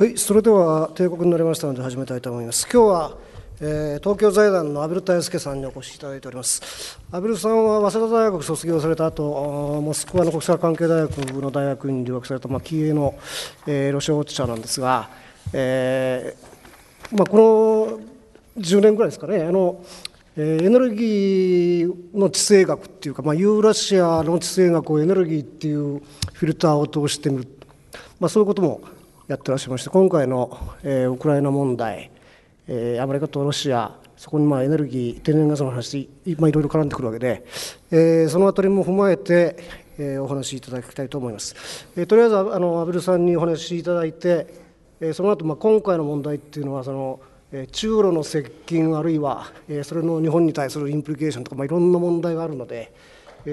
はい、それでは帝国になりましたので始めたいと思います。今日は、えー、東京財団の阿部太介さんにお越しいただいております。阿部さんは早稲田大学卒業された後、モスクワの国際関係大学の大学院に留学された、まあ、経営の、えー、ロシアウォッチャーなんですが、えーまあ、この10年ぐらいですかね、あのえエネルギーの地政学っていうか、まあ、ユーラシアの地政学をエネルギーっていうフィルターを通してみる、まあ、そういうこともやってらっしゃいまして今回の、えー、ウクライナ問題、えー、アメリカとロシアそこにまあエネルギー天然ガスの話、まあ、いろいろ絡んでくるわけで、えー、その辺りも踏まえて、えー、お話しいただきたいと思います、えー、とりあえずあの安倍さんにお話しいただいて、えー、その後まあ今回の問題っていうのはその中ロの接近あるいはそれの日本に対するインプリケーションとか、まあ、いろんな問題があるので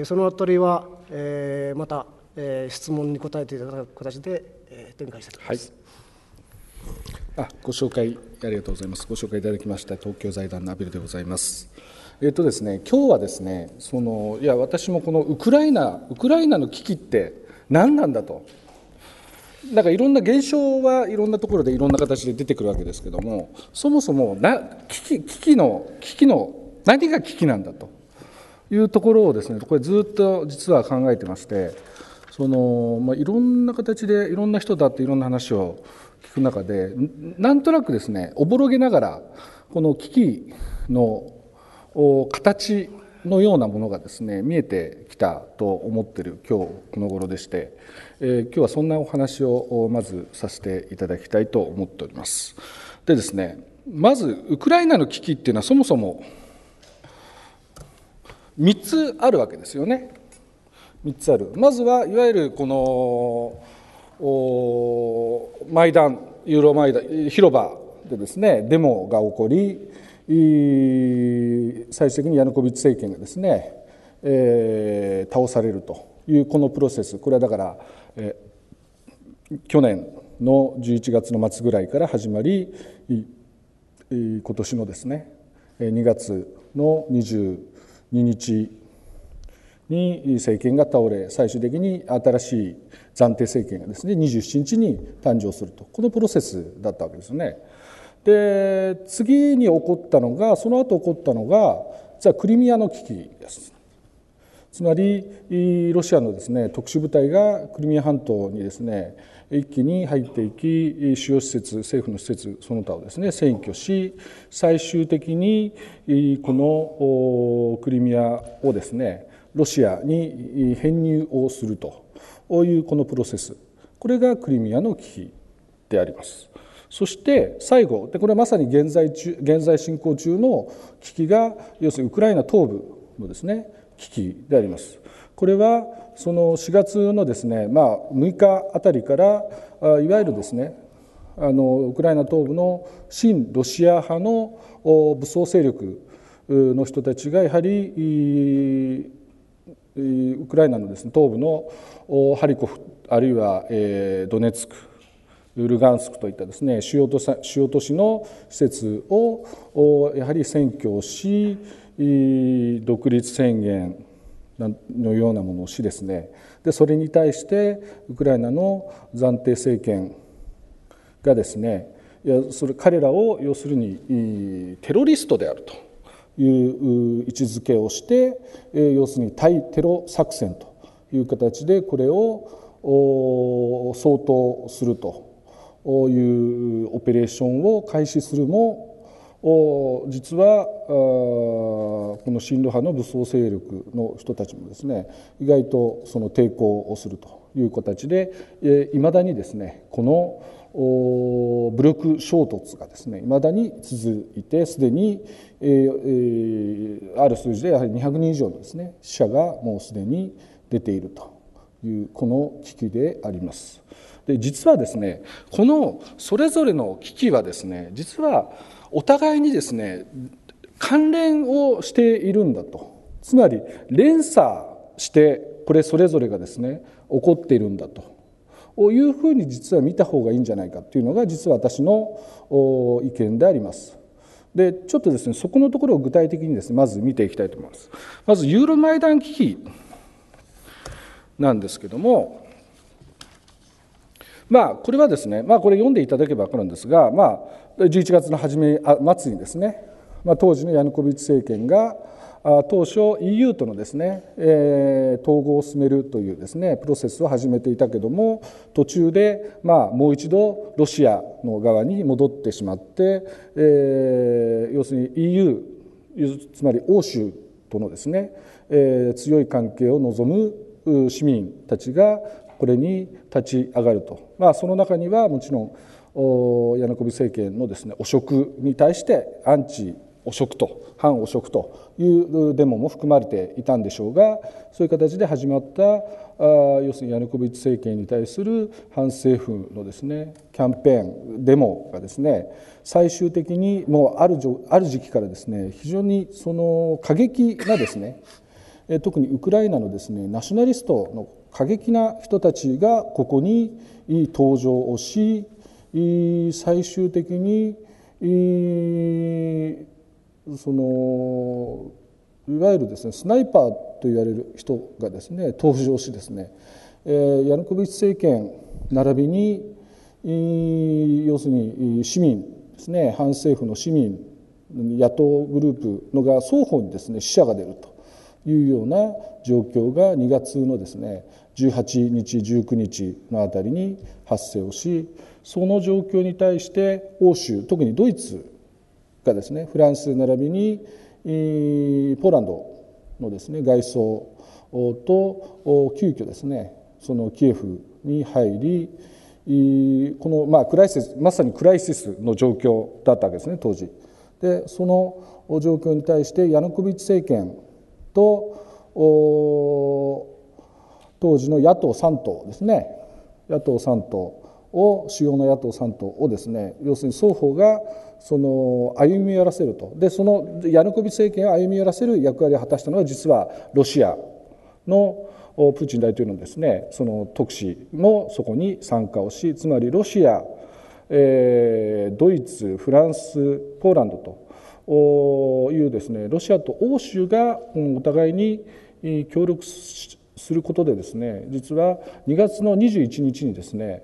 その辺りはまた質問に答えていただく形でえ展開したと思います。はい、あご紹介ありがとうございます。ご紹介いただきました東京財団のアビルでございます。えっとですね、今日はですね、そのいや私もこのウクライナウクライナの危機って何なんだと。なんかいろんな現象はいろんなところでいろんな形で出てくるわけですけどもそもそもな危機危機の危機の何が危機なんだというところをですねこれずっと実は考えてましてその、まあ、いろんな形でいろんな人だっていろんな話を聞く中でなんとなくですねおぼろげながらこの危機の形のようなものがですね見えてきたと思ってる今日この頃でして、えー、今日はそんなお話をまずさせていただきたいと思っております。でですねまずウクライナの危機っていうのはそもそも3つあるわけですよね。3つあるまずはいわゆるこのマイダンユーロマイダン広場でですねデモが起こり最終的にヤヌコビッチ政権がですね、えー、倒されるというこのプロセスこれはだから、えー、去年の11月の末ぐらいから始まり今年のですね2月の22日に政権が倒れ最終的に新しい暫定政権がですね27日に誕生するとこのプロセスだったわけですね。で次に起こったのがその後起こったのが実はクリミアの危機です。つまりロシアのですね特殊部隊がクリミア半島にですね一気に入っていき主要施設政府の施設その他をですね占拠し最終的にこのクリミアをですねロシアに編入をするというこのプロセスこれがクリミアの危機であります。そして最後でこれはまさに現在中現在進行中の危機が要するにウクライナ東部のですね危機であります。これはその4月のですね、まあ、6日あたりからいわゆるですねあのウクライナ東部の親ロシア派の武装勢力の人たちがやはりウクライナのです、ね、東部のハリコフあるいは、えドネツクルガンスクといったですね主要都主要都市の施設をやはり占拠し独立宣言のようなものをしですねでそれに対してウクライナの暫定政権がですねいやそれ彼らを要するにテロリストであると。いう位置づけをして、え要するに対テロ作戦という形でこれを相当するというオペレーションを開始するも実はこの親ロ派の武装勢力の人たちもですね意外とその抵抗をするという形でいまだにですねこの武力衝突がですねいまだに続いてすでに、えー、ある数字でやはり200人以上のですね死者がもうすでに出ているというこの危機であります。で実はですねこのそれぞれの危機はですね実はお互いにですね関連をしているんだとつまり連鎖してこれそれぞれがですね起こっているんだというふうに実は見た方がいいんじゃないかっていうのが実は私の意見であります。でちょっとですねそこのところを具体的にですねまず見ていきたいと思います。まずユーロマイダン危機なんですけどもまあこれはですねまあこれ読んでいただけば分かるんですがまあ11月の初め末にですね、まあ、当時のヤヌコビッチ政権が当初 EU とのですね、え統合を進めるというですねプロセスを始めていたけども途中で、まあ、もう一度ロシアの側に戻ってしまって、え要するに EU つまり欧州とのですね、え強い関係を望む市民たちがこれに立ち上がると、まあ、その中にはもちろんヤナコビ政権のですね汚職に対してアンチ汚職と反汚職というデモも含まれていたんでしょうがそういう形で始まった要するにヤヌコビッチ政権に対する反政府のですねキャンペーンデモがですね最終的にもうあるある時期からですね非常にその過激なですね特にウクライナのですねナショナリストの過激な人たちがここに登場をし最終的にそのいわゆるですねスナイパーと言われる人がですね登場しですね、えー、ヤヌコビッチ政権並びに要するに市民ですね反政府の市民野党グループのが双方にですね死者が出るというような状況が2月のですね18日19日のあたりに発生をしその状況に対して欧州特にドイツがですねフランス並びにポーランドのですね外相と急遽ですねそのキエフに入りこのまあクライシスまさにクライシスの状況だったわけですね当時。でその状況に対してヤヌコビッチ政権と当時の野党3党ですね野党3党を主要な野党3党をですね要するに双方がその歩み寄らせるとでそのヤヌコビ政権を歩み寄らせる役割を果たしたのが実はロシアのプーチン大統領のですねその特使もそこに参加をしつまりロシア、えー、ドイツフランスポーランドというですねロシアと欧州がお互いに協力することでですね実は2月の21日にですね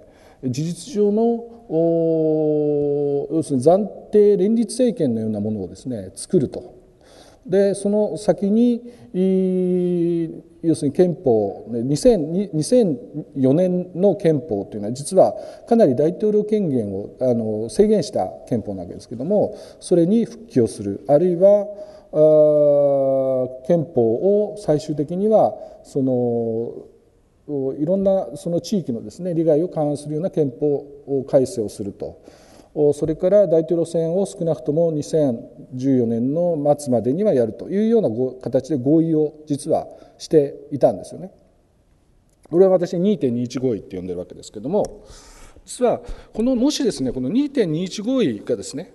事実上の要するに暫定連立政権のようなものをですね作ると。でその先に要するに憲法2004年の憲法というのは実はかなり大統領権限をあの制限した憲法なわけですけどもそれに復帰をするあるいは憲法を最終的にはそのいろんなその地域のですね利害を勘案するような憲法改正をするとそれから大統領選を少なくとも2014年の末までにはやるというような形で合意を実はしていたんですよね。これは私2.21合意って呼んでるわけですけども実はこのもしですねこの2.21合意がですね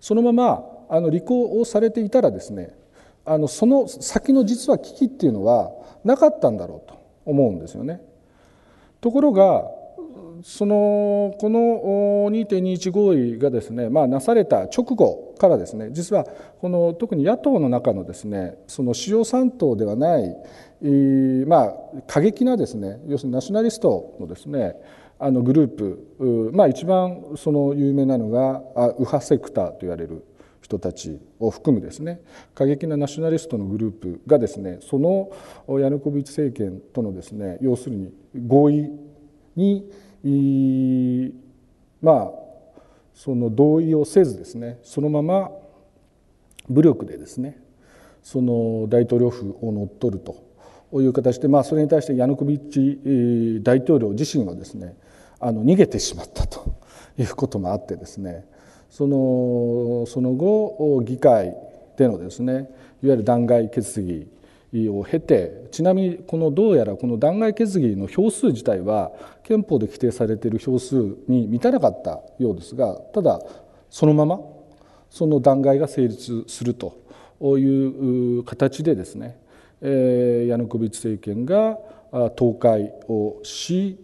そのままあの履行をされていたらですねあのその先の実は危機っていうのはなかったんだろうと思うんですよね。ところがそのこの2.21合意がですね、まあ、なされた直後からですね実はこの特に野党の中のですねその主要3党ではない、えまあ過激なですね要するにナショナリストのですねあのグループ、まあ、一番その有名なのが右派セクターと言われる人たちを含むですね過激なナショナリストのグループがですねそのヤヌコビッチ政権とのですね要するに合意にまあその同意をせずですねそのまま武力でですねその大統領府を乗っ取るという形で、まあ、それに対してヤヌコビッチ大統領自身はですねあの逃げてしまったということもあってですねそのその後議会でのですねいわゆる弾劾決議を経てちなみにこのどうやらこの弾劾決議の票数自体は憲法で規定されている票数に満たなかったようですがただそのままその弾劾が成立するという形でですねヤヌコビッチ政権が倒壊をし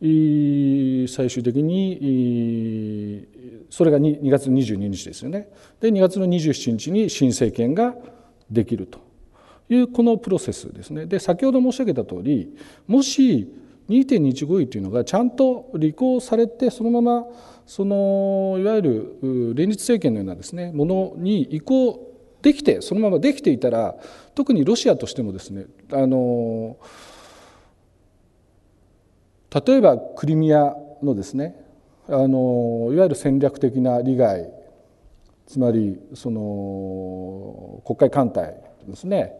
最終的にそれが 2, 月22日ですよねで2月の27日に新政権ができるというこのプロセスですねで先ほど申し上げた通りもし2.215位というのがちゃんと履行されてそのままそのいわゆる連立政権のようなですねものに移行できてそのままできていたら特にロシアとしてもですねあのー例えばクリミアのですねあのいわゆる戦略的な利害つまりその国会艦隊ですね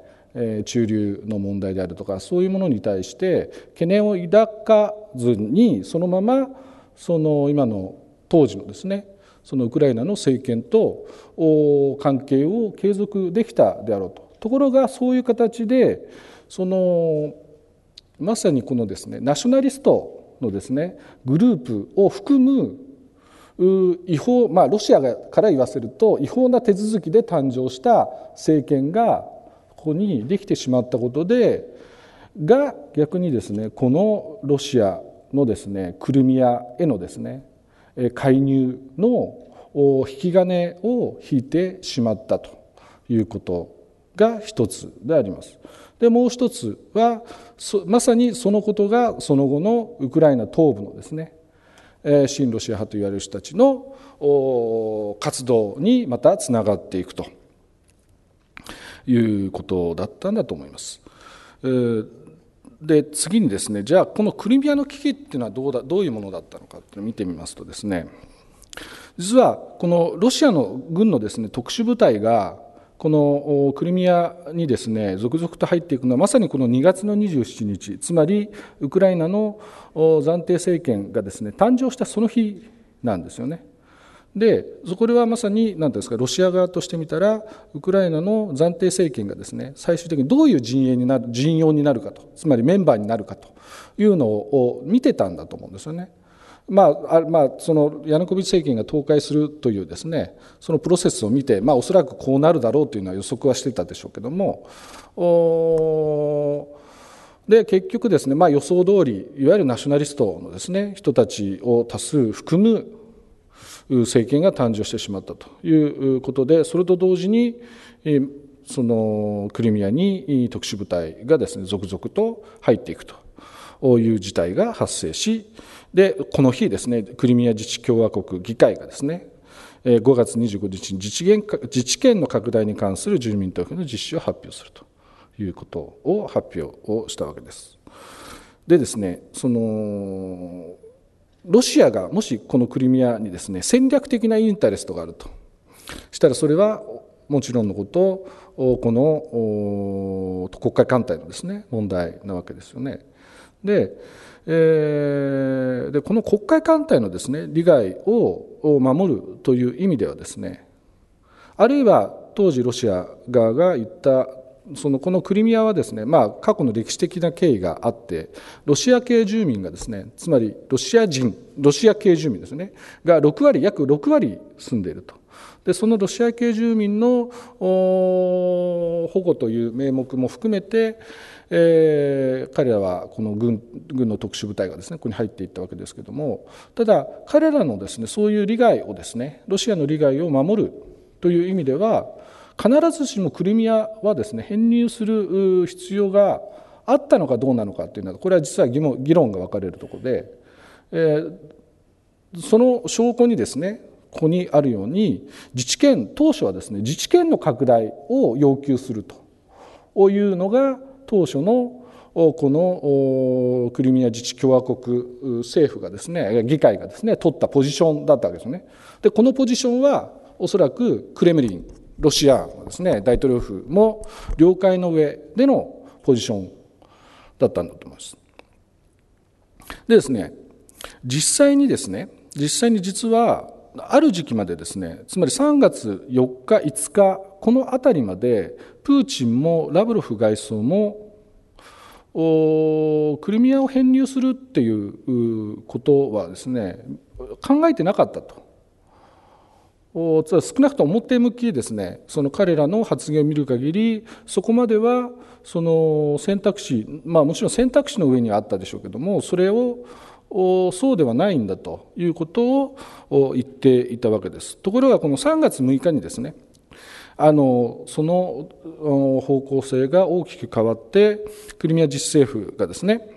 中流の問題であるとかそういうものに対して懸念を抱かずにそのままその今の当時のですねそのウクライナの政権と関係を継続できたであろうと。ところがそういう形でそのまさにこのですねナショナリストのですねグループを含む違法、まあ、ロシアから言わせると違法な手続きで誕生した政権がここにできてしまったことでが逆にですねこのロシアのですねクルミアへのですね介入の引き金を引いてしまったということが一つであります。でもう一つはまさにそのことがその後のウクライナ東部のですね親ロシア派といわれる人たちの活動にまたつながっていくということだったんだと思います。で次にですねじゃあこのクリミアの危機っていうのはどうだどういうものだったのかって見てみますとですね実はこのロシアの軍のですね特殊部隊がこのクリミアにですね続々と入っていくのはまさにこの2月の27日つまりウクライナの暫定政権がですね誕生したその日なんですよね。でこれはまさに何ですかロシア側としてみたらウクライナの暫定政権がですね最終的にどういう陣営になる陣容になるかとつまりメンバーになるかというのを見てたんだと思うんですよね。まあまあ、そのヤヌコビッチ政権が倒壊するというですねそのプロセスを見て、まあ、おそらくこうなるだろうというのは予測はしてたでしょうけどもで結局ですね、まあ、予想通りいわゆるナショナリストのですね人たちを多数含む政権が誕生してしまったということでそれと同時にそのクリミアに特殊部隊がですね続々と入っていくという事態が発生しでこの日ですねクリミア自治共和国議会がですね5月25日に自治権自治権の拡大に関する住民投票の実施を発表するということを発表をしたわけです。でですねそのロシアがもしこのクリミアにですね戦略的なインタレストがあるとしたらそれはもちろんのことこの国会艦隊のですね問題なわけですよね。でえー、でこの国会艦隊のです、ね、利害を守るという意味ではですねあるいは当時ロシア側が言ったそのこのクリミアはですね、まあ、過去の歴史的な経緯があってロシア系住民がですねつまりロシア人ロシア系住民ですねが6割約6割住んでいるとでそのロシア系住民の保護という名目も含めて、えー、彼らはこの軍軍の特殊部隊がですねここに入っていったわけですけどもただ彼らのですねそういう利害をですねロシアの利害を守るという意味では必ずしもクリミアはですね編入する必要があったのかどうなのかというのはこれは実は議論が分かれるところで、えー、その証拠にですねここにあるように自治権当初はですね自治権の拡大を要求するというのが当初のこのクリミア自治共和国政府がですね議会がですね取ったポジションだったわけですね。でこのポジションはおそらくクレムリンロシアのですね大統領府も了解の上でのポジションだったんだと思います。でですね実際にですね実際に実はある時期までですねつまり3月4日5日この辺りまでプーチンもラブロフ外相もクリミアを編入するっていうことはですね考えてなかったと。つまり少なくとも表向きですねその彼らの発言を見る限りそこまではその選択肢まあもちろん選択肢の上にはあったでしょうけどもそれをそうではないんだということを言っていたわけです。ところがこの3月6日にですねあのその方向性が大きく変わってクリミア自治政府がですね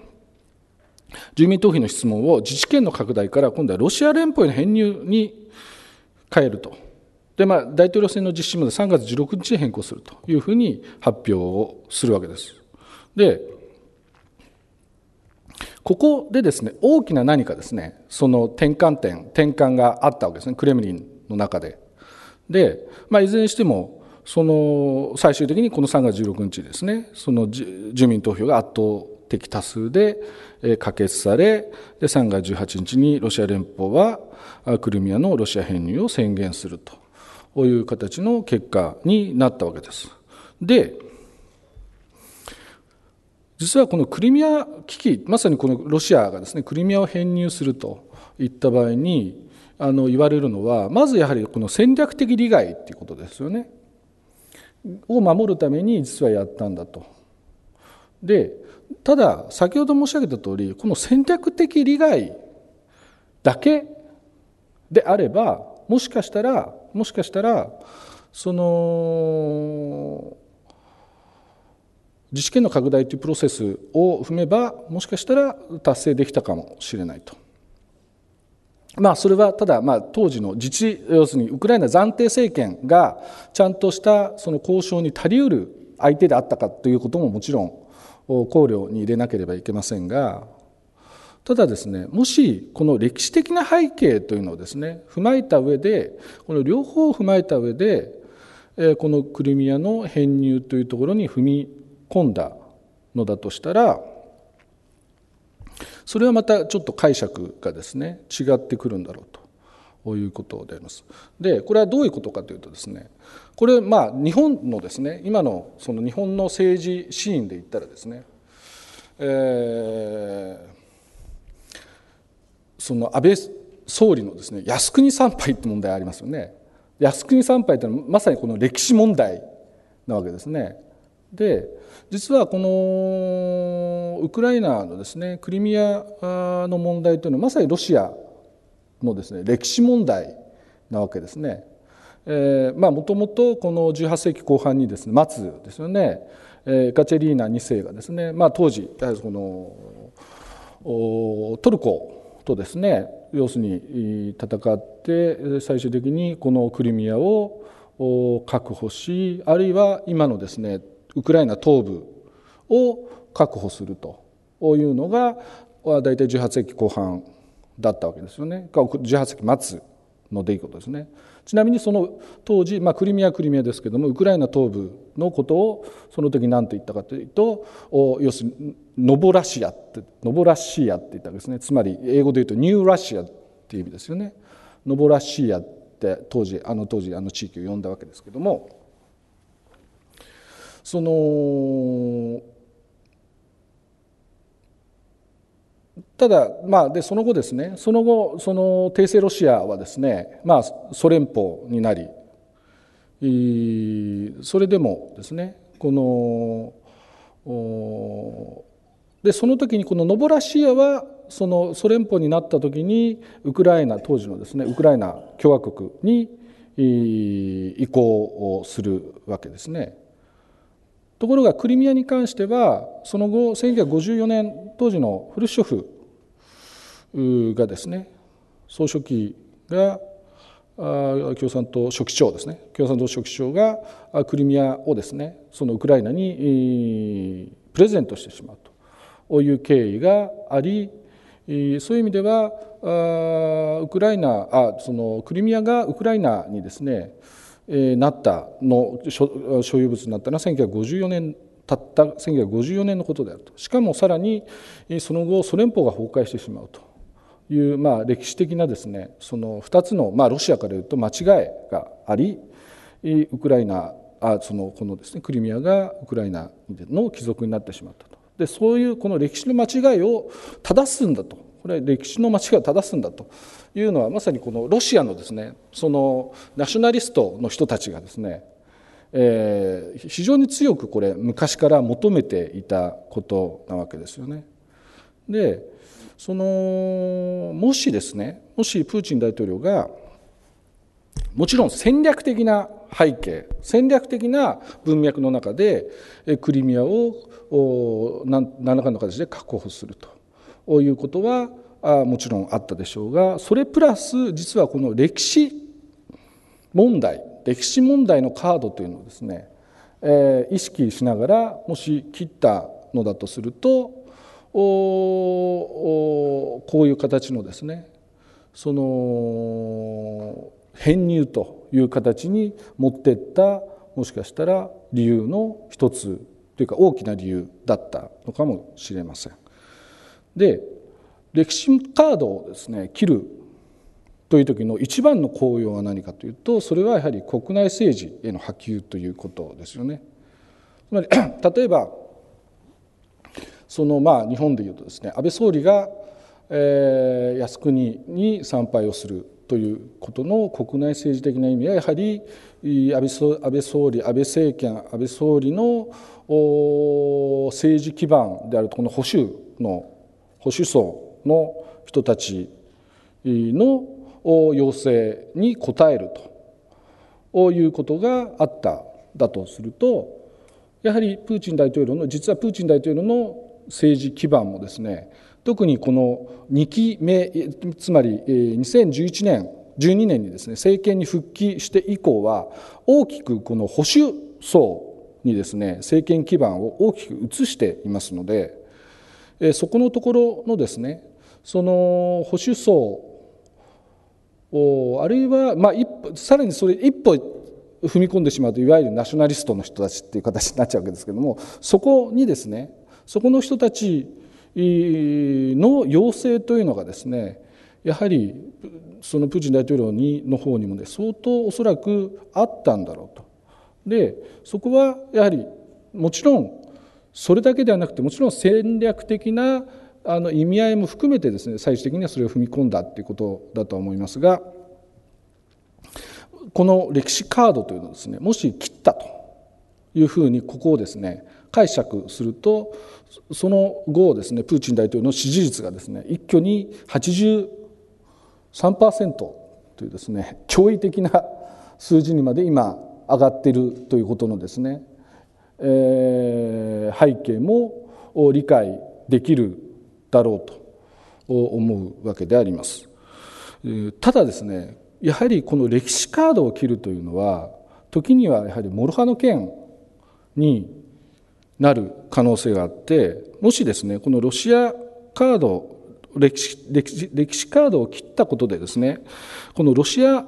住民投票の質問を自治権の拡大から今度はロシア連邦への編入に変えるとで、まあ、大統領選の実施まで3月16日に変更するというふうに発表をするわけです。でここでですね大きな何かですねその転換点転換があったわけですねクレムリンの中で。で、まあ、いずれにしてもその最終的にこの3月16日ですねその住民投票が圧倒的多数で可決されで3月18日にロシア連邦はクリミアのロシア編入を宣言するという形の結果になったわけです。で実はこのクリミア危機まさにこのロシアがですねクリミアを編入するといった場合にあの言われるのはまずやはりこの戦略的利害っていうことですよねを守るために実はやったんだと。でただ先ほど申し上げた通りこの戦略的利害だけであればもしかしたらもしかしたらその自治権の拡大というプロセスを踏めばもしかしたら達成できたかもしれないと。まあ、それはただ、まあ、当時の自治要するにウクライナ暫定政権がちゃんとしたその交渉に足りうる相手であったかということももちろん考慮に入れなければいけませんがただですねもしこの歴史的な背景というのをですね踏まえた上でこの両方を踏まえた上でこのクリミアの編入というところに踏み込んだのだとしたらそれはまたちょっと解釈がですね違ってくるんだろうと。いうことでありますでこれはどういうことかというとですねこれまあ日本のですね今のその日本の政治シーンで言ったらですね、えー、その安倍総理のですね靖国参拝って問題ありますよね靖国参拝ってのはまさにこの歴史問題なわけですね。で実はこのウクライナのですねクリミアの問題というのはまさにロシアのですね歴史問題なわけですね。えー、まあもともとこの18世紀後半にですね末ですよね、えカチェリーナ2世がですね、まあ、当時このトルコとですね要するに戦って最終的にこのクリミアを確保しあるいは今のですねウクライナ東部を確保するというのが大体18世紀後半だったわけですよね18世紀末の出来事ですねちなみにその当時、まあ、クリミアクリミアですけどもウクライナ東部のことをその時何と言ったかというと要するにノボラシアってノボラシアって言ったわけですねつまり英語で言うとニューラシアっていう意味ですよねノボラシアって当時あの当時あの地域を呼んだわけですけどもそのただ、まあ、でその後ですねその後その帝政ロシアはですね、まあ、ソ連邦になりそれでもですねこのでその時にこのノボラシアはそのソ連邦になった時にウクライナ当時のですねウクライナ共和国に移行をするわけですね。ところがクリミアに関してはその後1954年当時のフルショフがですね総書記が共産党書記長ですね共産党書記長がクリミアをですねそのウクライナにプレゼントしてしまうという経緯がありそういう意味ではウクライナあそのクリミアがウクライナにですねなったの所有物になったのは1954年たった1954年のことであるとしかもさらにその後ソ連邦が崩壊してしまうという、まあ、歴史的なですねその2つの、まあ、ロシアからいうと間違いがありウクライナあそのこのですねクリミアがウクライナの帰属になってしまったとでそういうこの歴史の間違いを正すんだとこれは歴史の間違いを正すんだというのはまさにこのロシアのですねそのナショナリストの人たちがですね、えー、非常に強くこれ昔から求めていたことなわけですよね。でそのもしですねもしプーチン大統領がもちろん戦略的な背景戦略的な文脈の中でクリミアを何らかの形で確保するということはもちろんあったでしょうがそれプラス実はこの歴史問題歴史問題のカードというのをですね、えー、意識しながらもし切ったのだとするとこういう形のですねその編入という形に持ってったもしかしたら理由の一つというか大きな理由だったのかもしれません。で歴史カードをですね切るという時の一番の効用は何かというとそれはやはり国内政治への波及ということですよね。つまり 例えばそのまあ日本でいうとですね安倍総理が、えー、靖国に参拝をするということの国内政治的な意味はやはり安倍総理安倍政権安倍総理の政治基盤であるとこの保守の保守層の人たちの要請に応えるということがあっただとするとやはりプーチン大統領の実はプーチン大統領の政治基盤もですね特にこの2期目つまり2011年12年にですね政権に復帰して以降は大きくこの保守層にですね政権基盤を大きく移していますのでそこのところのですねその保守層あるいは、まあ、一歩さらにそれ一歩踏み込んでしまうといわゆるナショナリストの人たちっていう形になっちゃうわけですけどもそこにですねそこの人たちの要請というのがですねやはりそのプーチン大統領にの方にもね相当おそらくあったんだろうと。でそこはやはりもちろんそれだけではなくてもちろん戦略的なあの意味合いも含めてですね最終的にはそれを踏み込んだっていうことだと思いますがこの歴史カードというのをですねもし切ったというふうにここをですね解釈するとその後ですねプーチン大統領の支持率がですね一挙に83%というですね驚異的な数字にまで今上がっているということのですね、えー、背景も理解できるだろうと思うわけであります。ただですねやはりこの歴史カードを切るというのは時にはやはりモルハの剣になる可能性があってもしですねこのロシアカード歴史歴史カードを切ったことでですねこのロシア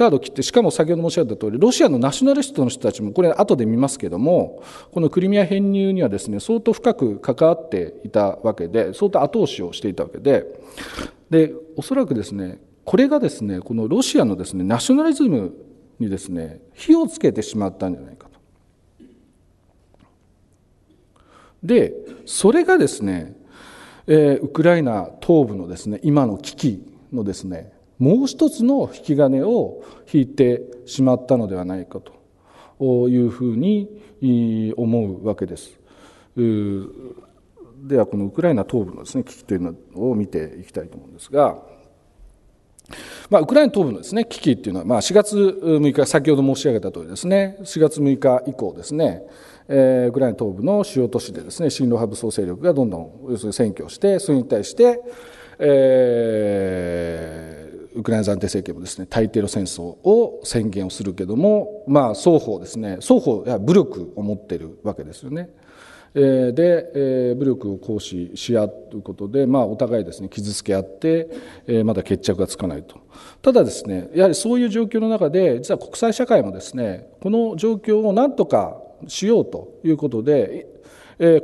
カード切って、しかも先ほど申し上げた通り、ロシアのナショナリストの人たちも、これ、後で見ますけども、このクリミア編入にはですね、相当深く関わっていたわけで、相当後押しをしていたわけで、で、おそらくですね、これがですね、このロシアのですね、ナショナリズムにですね、火をつけてしまったんじゃないかと。で、それがですね、えー、ウクライナ東部のですね、今の危機のですね、もう一つの引き金を引いてしまったのではないかというふうに思うわけです。ではこのウクライナ東部のですね危機というのを見ていきたいと思うんですが、まあ、ウクライナ東部のですね危機というのは、まあ、4月6日先ほど申し上げた通りですね4月6日以降ですね、えウクライナ東部の主要都市でですね親ロ派武装勢力がどんどん要するに占拠してそれに対して、えーウクライナ暫定政権もですね対テロ戦争を宣言をするけども、まあ、双方ですね双方や武力を持ってるわけですよね。で武力を行使し合うことで、まあ、お互いですね傷つけ合ってまだ決着がつかないとただですねやはりそういう状況の中で実は国際社会もですねこの状況をなんとかしようということで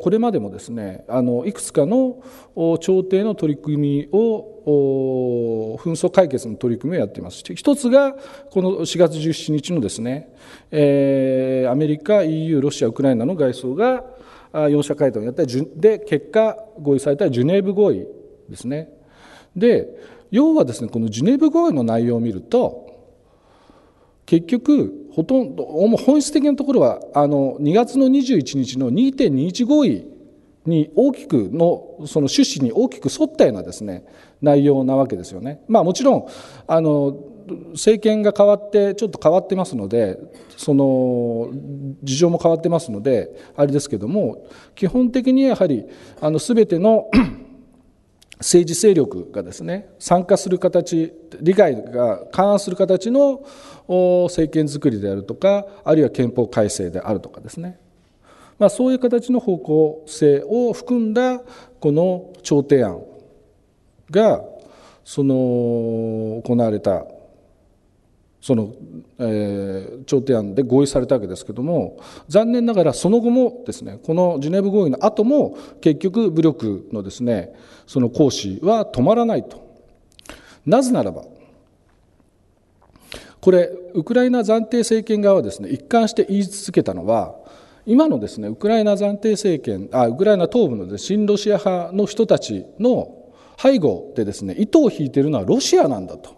これまでもですねあのいくつかの朝廷の取り組みを紛争解決の取り組みをやっています一つがこの4月17日のですね、えー、アメリカ EU ロシアウクライナの外相が4者会談をやったで結果合意されたジュネーブ合意ですねで要はですねこのジュネーブ合意の内容を見ると結局ほとんど本質的なところはあの2月の21日の2.21合意に大きくのその趣旨に大きく沿ったようなですね内容なわけですよね。まあ、もちろんあの政権が変わってちょっと変わってますのでその事情も変わってますのであれですけども基本的にやはりあの全ての 政治勢力がですね参加する形理解が勘案する形の政権づくりであるとかあるいは憲法改正であるとかですね、まあ、そういう形の方向性を含んだこの調停案がその行われたその、えー、調停案で合意されたわけですけども残念ながらその後もですねこのジュネーブ合意の後も結局武力のですねその行使は止まらないと。なぜならばこれウクライナ暫定政権側はですね一貫して言い続けたのは今のですねウクライナ暫定政権あウクライナ東部の、ね、親ロシア派の人たちの背後でですね糸を引いているのはロシアなんだと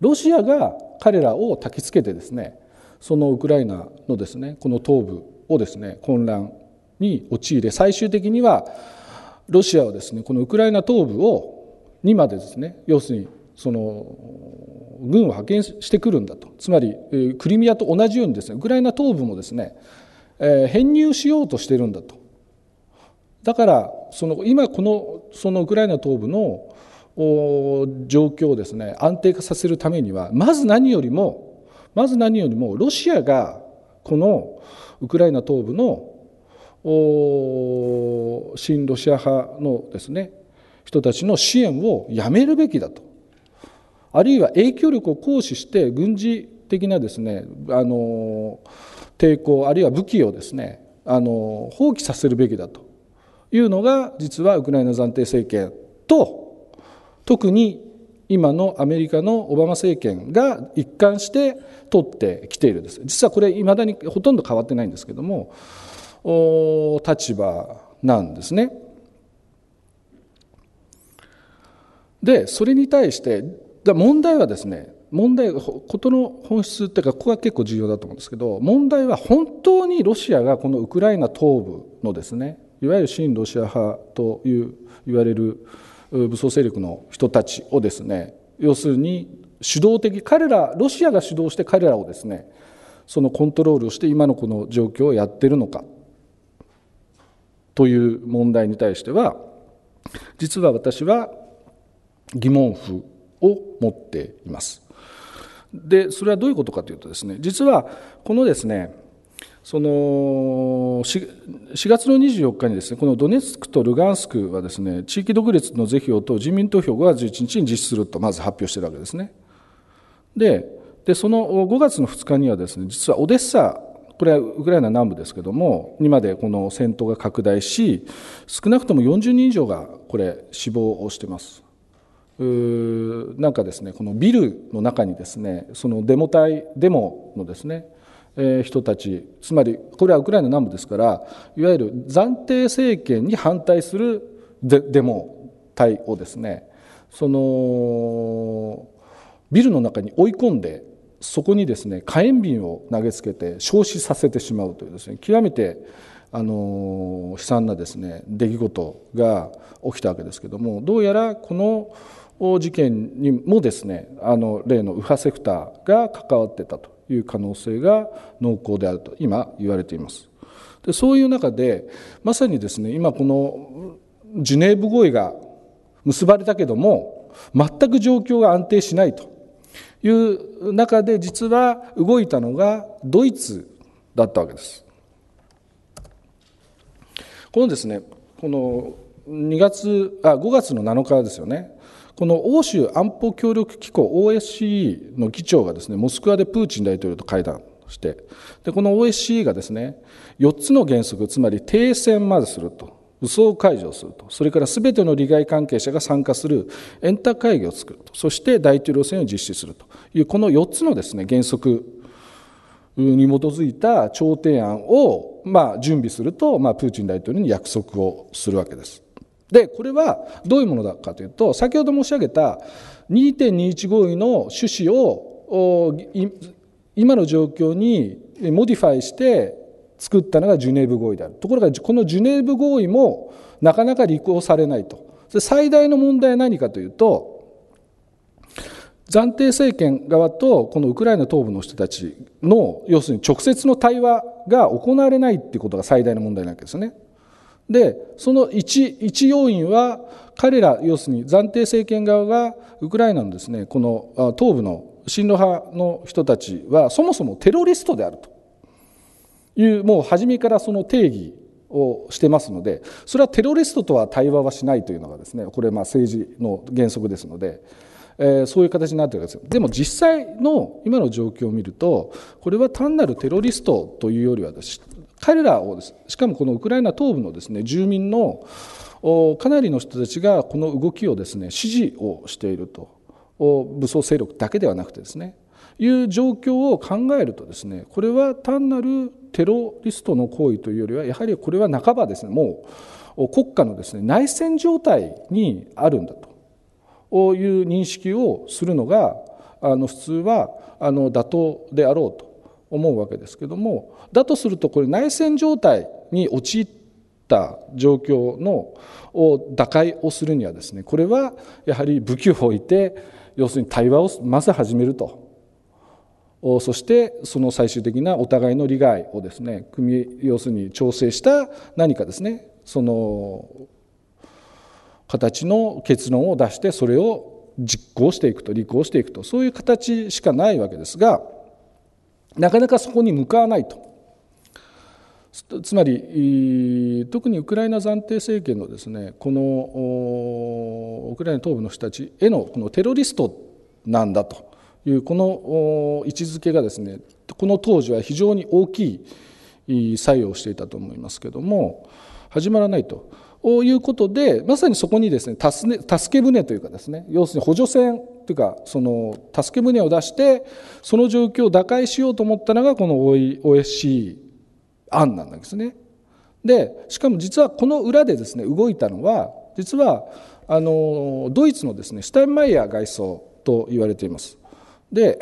ロシアが彼らを焚きつけてですねそのウクライナのですねこの東部をですね混乱に陥れ最終的にはロシアはですねこのウクライナ東部をにまでですね要するにその軍を派遣してくるんだとつまりクリミアと同じようにですねウクライナ東部もですね、えー、編入しようとしてるんだとだからその今このそのウクライナ東部の状況をですね安定化させるためにはまず何よりもまず何よりもロシアがこのウクライナ東部の親ロシア派のですね人たちの支援をやめるべきだとあるいは影響力を行使して軍事的なですねあの抵抗あるいは武器をですねあの放棄させるべきだというのが実はウクライナ暫定政権と特に今のアメリカのオバマ政権が一貫して取ってきているです実はこれいまだにほとんど変わってないんですけども立場なんですね。でそれに対してだ問題はですね問題との本質っていうかここが結構重要だと思うんですけど問題は本当にロシアがこのウクライナ東部のですねいわゆる親ロシア派という言われる武装勢力の人たちをですね要するに主導的彼らロシアが主導して彼らをですねそのコントロールをして今のこの状況をやってるのかという問題に対しては実は私は疑問符を持っています。でそれはどういうことかというとですね実はこのですねその 4, 4月の24日にですねこのドネツクとルガンスクはですね地域独立の是非を問う人民投票5月11日に実施するとまず発表しているわけですね。ででその5月の2日にはですね実はオデッサこれはウクライナ南部ですけどもにまでこの戦闘が拡大し少なくとも40人以上がこれ死亡をしてます。なんかですねこのビルの中にですねそのデモ隊デモのですね人たちつまりこれはウクライナ南部ですからいわゆる暫定政権に反対するデモ隊をですねそのビルの中に追い込んでそこにですね火炎瓶を投げつけて焼死させてしまうというですね極めてあの悲惨なですね出来事が起きたわけですけどもどうやらこの事件にもですねあの例の右派セクターが関わってたという可能性が濃厚であると今言われています。でそういう中でまさにですね今このジュネーブ合意が結ばれたけども全く状況が安定しないという中で実は動いたのがドイツだったわけです。このですねこの2月あ5月の7日ですよねこの欧州安保協力機構 OSCE の議長がですねモスクワでプーチン大統領と会談してでこの OSCE がですね4つの原則つまり停戦まですると武装解除するとそれから全ての利害関係者が参加するエンター会議を作るとそして大統領選を実施するというこの4つのですね原則に基づいた調停案をまあ準備するとまあプーチン大統領に約束をするわけです。でこれはどういうものだかというと先ほど申し上げた2.21合意の趣旨を今の状況にモディファイして作ったのがジュネーブ合意であるところがこのジュネーブ合意もなかなか履行されないと最大の問題は何かというと暫定政権側とこのウクライナ東部の人たちの要するに直接の対話が行われないっていうことが最大の問題なわけですよね。でその一一要因は彼ら要するに暫定政権側がウクライナのですねこの東部の親ロ派の人たちはそもそもテロリストであるというもう初めからその定義をしてますのでそれはテロリストとは対話はしないというのがですねこれまあ政治の原則ですので。えー、そういう形になってるわけですでも実際の今の状況を見るとこれは単なるテロリストというよりはです彼らをですしかもこのウクライナ東部のですね住民のかなりの人たちがこの動きをですね支持をしていると武装勢力だけではなくてですねいう状況を考えるとですねこれは単なるテロリストの行為というよりはやはりこれは半ばですねもう国家のですね内戦状態にあるんだという認識をするのがあの普通はあの妥当であろうと思うわけですけどもだとするとこれ内戦状態に陥った状況の打開をするにはですねこれはやはり武器を置いて要するに対話をまず始めるとそしてその最終的なお互いの利害をですね組要するに調整した何かですねその形の結論を出してそれを実行していくと履行していくとそういう形しかないわけですが。なかなかそこに向かわないと。つまり特にウクライナ暫定政権のですねこのウクライナ東部の人たちへのこのテロリストなんだというこの位置づけがですねこの当時は非常に大きい作用をしていたと思いますけども始まらないと。ということで、まさにそこにですね、助け舟というかですね、要するに補助船というか、その助け舟を出して、その状況を打開しようと思ったのが、この OSC 案なんですね。で、しかも実はこの裏でですね、動いたのは、実は、あの、ドイツのですね、シュタインマイヤー外相と言われています。で、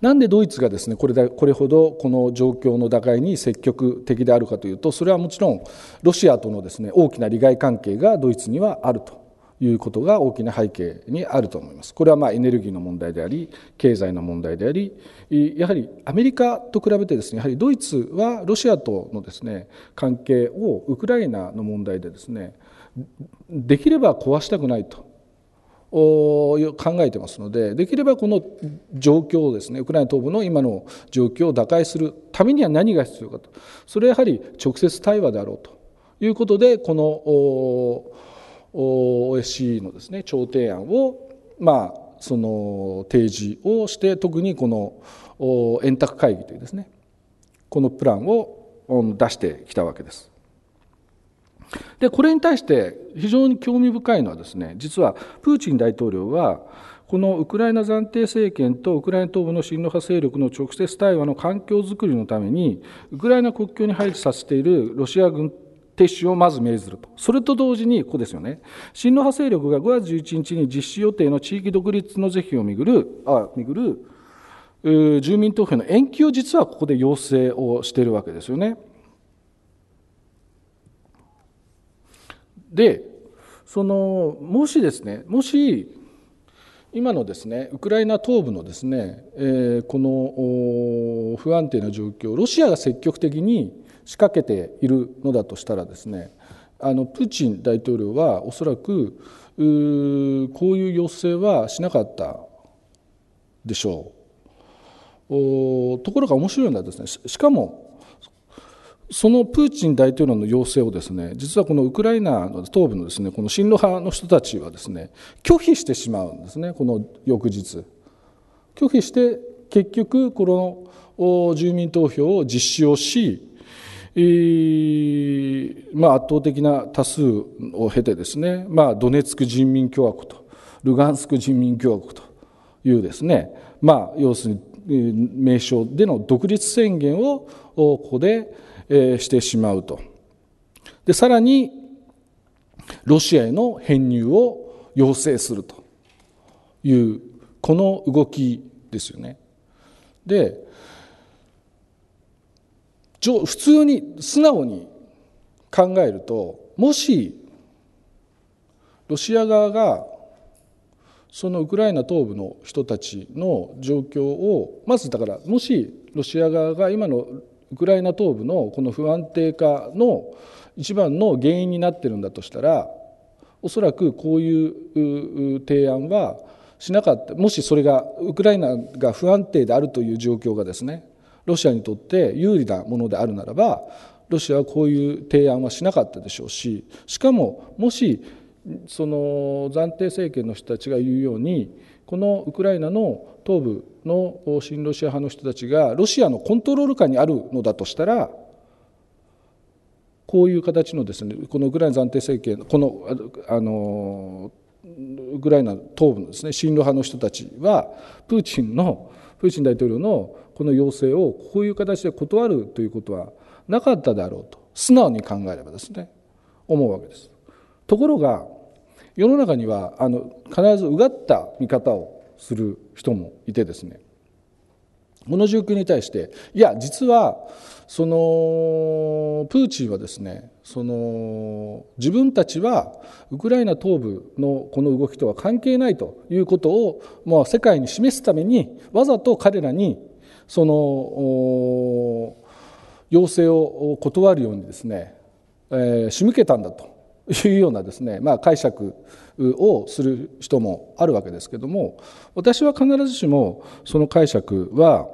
なんでドイツがですねこれだこれほどこの状況の打開に積極的であるかというとそれはもちろんロシアとのですね大きな利害関係がドイツにはあるということが大きな背景にあると思います。これはまあエネルギーの問題であり経済の問題でありやはりアメリカと比べてですねやはりドイツはロシアとのですね関係をウクライナの問題でですねできれば壊したくないと考えてますのでできればこの状況をですねウクライナ東部の今の状況を打開するためには何が必要かとそれはやはり直接対話であろうということでこの OSCE のですね調停案をまあその提示をして特にこの円卓会議というですねこのプランを出してきたわけです。でこれに対して非常に興味深いのはですね実はプーチン大統領はこのウクライナ暫定政権とウクライナ東部の親ロ派勢力の直接対話の環境づくりのためにウクライナ国境に配置させているロシア軍撤収をまず命ずると、それと同時に、ここですよね、親ロ派勢力が5月11日に実施予定の地域独立の是非をめぐるあめぐる住民投票の延期を実はここで要請をしているわけですよね。でそのもしですねもし今のですねウクライナ東部のですね、えー、この不安定な状況ロシアが積極的に仕掛けているのだとしたらですねあのプーチン大統領はおそらくこういう要請はしなかったでしょう。ところが面白いのはですねしかもそのプーチン大統領の要請をですね実はこのウクライナの東部のですねこの親ロ派の人たちはですね拒否してしまうんですねこの翌日。拒否して結局この住民投票を実施をし、まあ、圧倒的な多数を経てですね、まあ、ドネツク人民共和国とルガンスク人民共和国というですね、まあ、要するに名称での独立宣言をここでしてしまうと。で、さらに、ロシアへの編入を要請するという、この動きですよね。で、普通に素直に考えるともしロシア側がそのウクライナ東部の人たちの状況をまずだからもしロシア側が今のウクライナ東部のこの不安定化の一番の原因になってるんだとしたらおそらくこういう提案はしなかったもしそれがウクライナが不安定であるという状況がですねロシアにとって有利なものであるならばロシアはこういう提案はしなかったでしょうししかももしその暫定政権の人たちが言うようにこのウクライナの東部の親ロシア派の人たちがロシアのコントロール下にあるのだとしたらこういう形のですねこのウクライナ暫定政権このあのウクライナ東部のですね親ロ派の人たちはプーチンのプーチン大統領のこの要請をこういう形で断るということはなかったであろうと素直に考えればですね思うわけです。ところが世の中にはあの必ずうがった見方をする人もいてですねこの状況に対していや実はそのプーチンはですねその自分たちはウクライナ東部のこの動きとは関係ないということを、まあ、世界に示すためにわざと彼らにその要請を断るようにですね、えー、仕向けたんだというようなですね、まあ、解釈をする人もあるわけですけども私は必ずしもその解釈は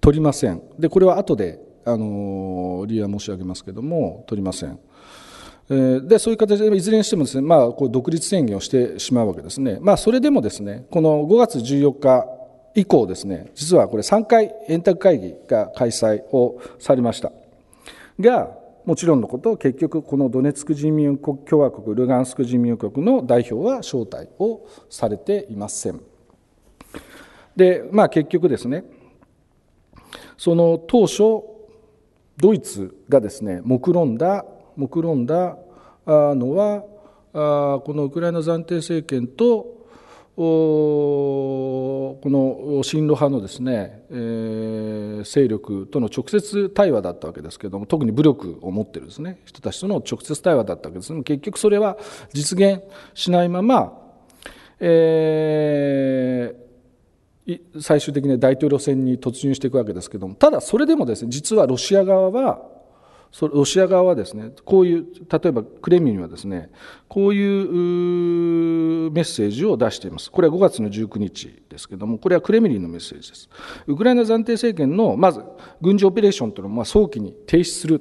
取りませんでこれは後であの理由は申し上げますけども取りません。でそういう形でいずれにしてもですね、まあ、こう独立宣言をしてしまうわけですね、まあ、それでもですねこの5月14日以降ですね実はこれ3回円卓会議が開催をされましたがもちろんのこと結局このドネツク人民共和国ルガンスク人民共和国の代表は招待をされていません。でまあ結局ですねその当初ドイツがですね目論んだ目論んだのはこのウクライナ暫定政権とこの親ロ派のですね、えー、勢力との直接対話だったわけですけれども特に武力を持ってるですね人たちとの直接対話だったわけですけども結局それは実現しないまま、えー、最終的に大統領選に突入していくわけですけれどもただそれでもですね実はロシア側はそロシア側はですねこういう例えばクレミンはですねこういうメッセージを出していますこれは5月の19日ですけどもこれはクレムリンのメッセージですウクライナ暫定政権のまず軍事オペレーションというのをま早期に停止する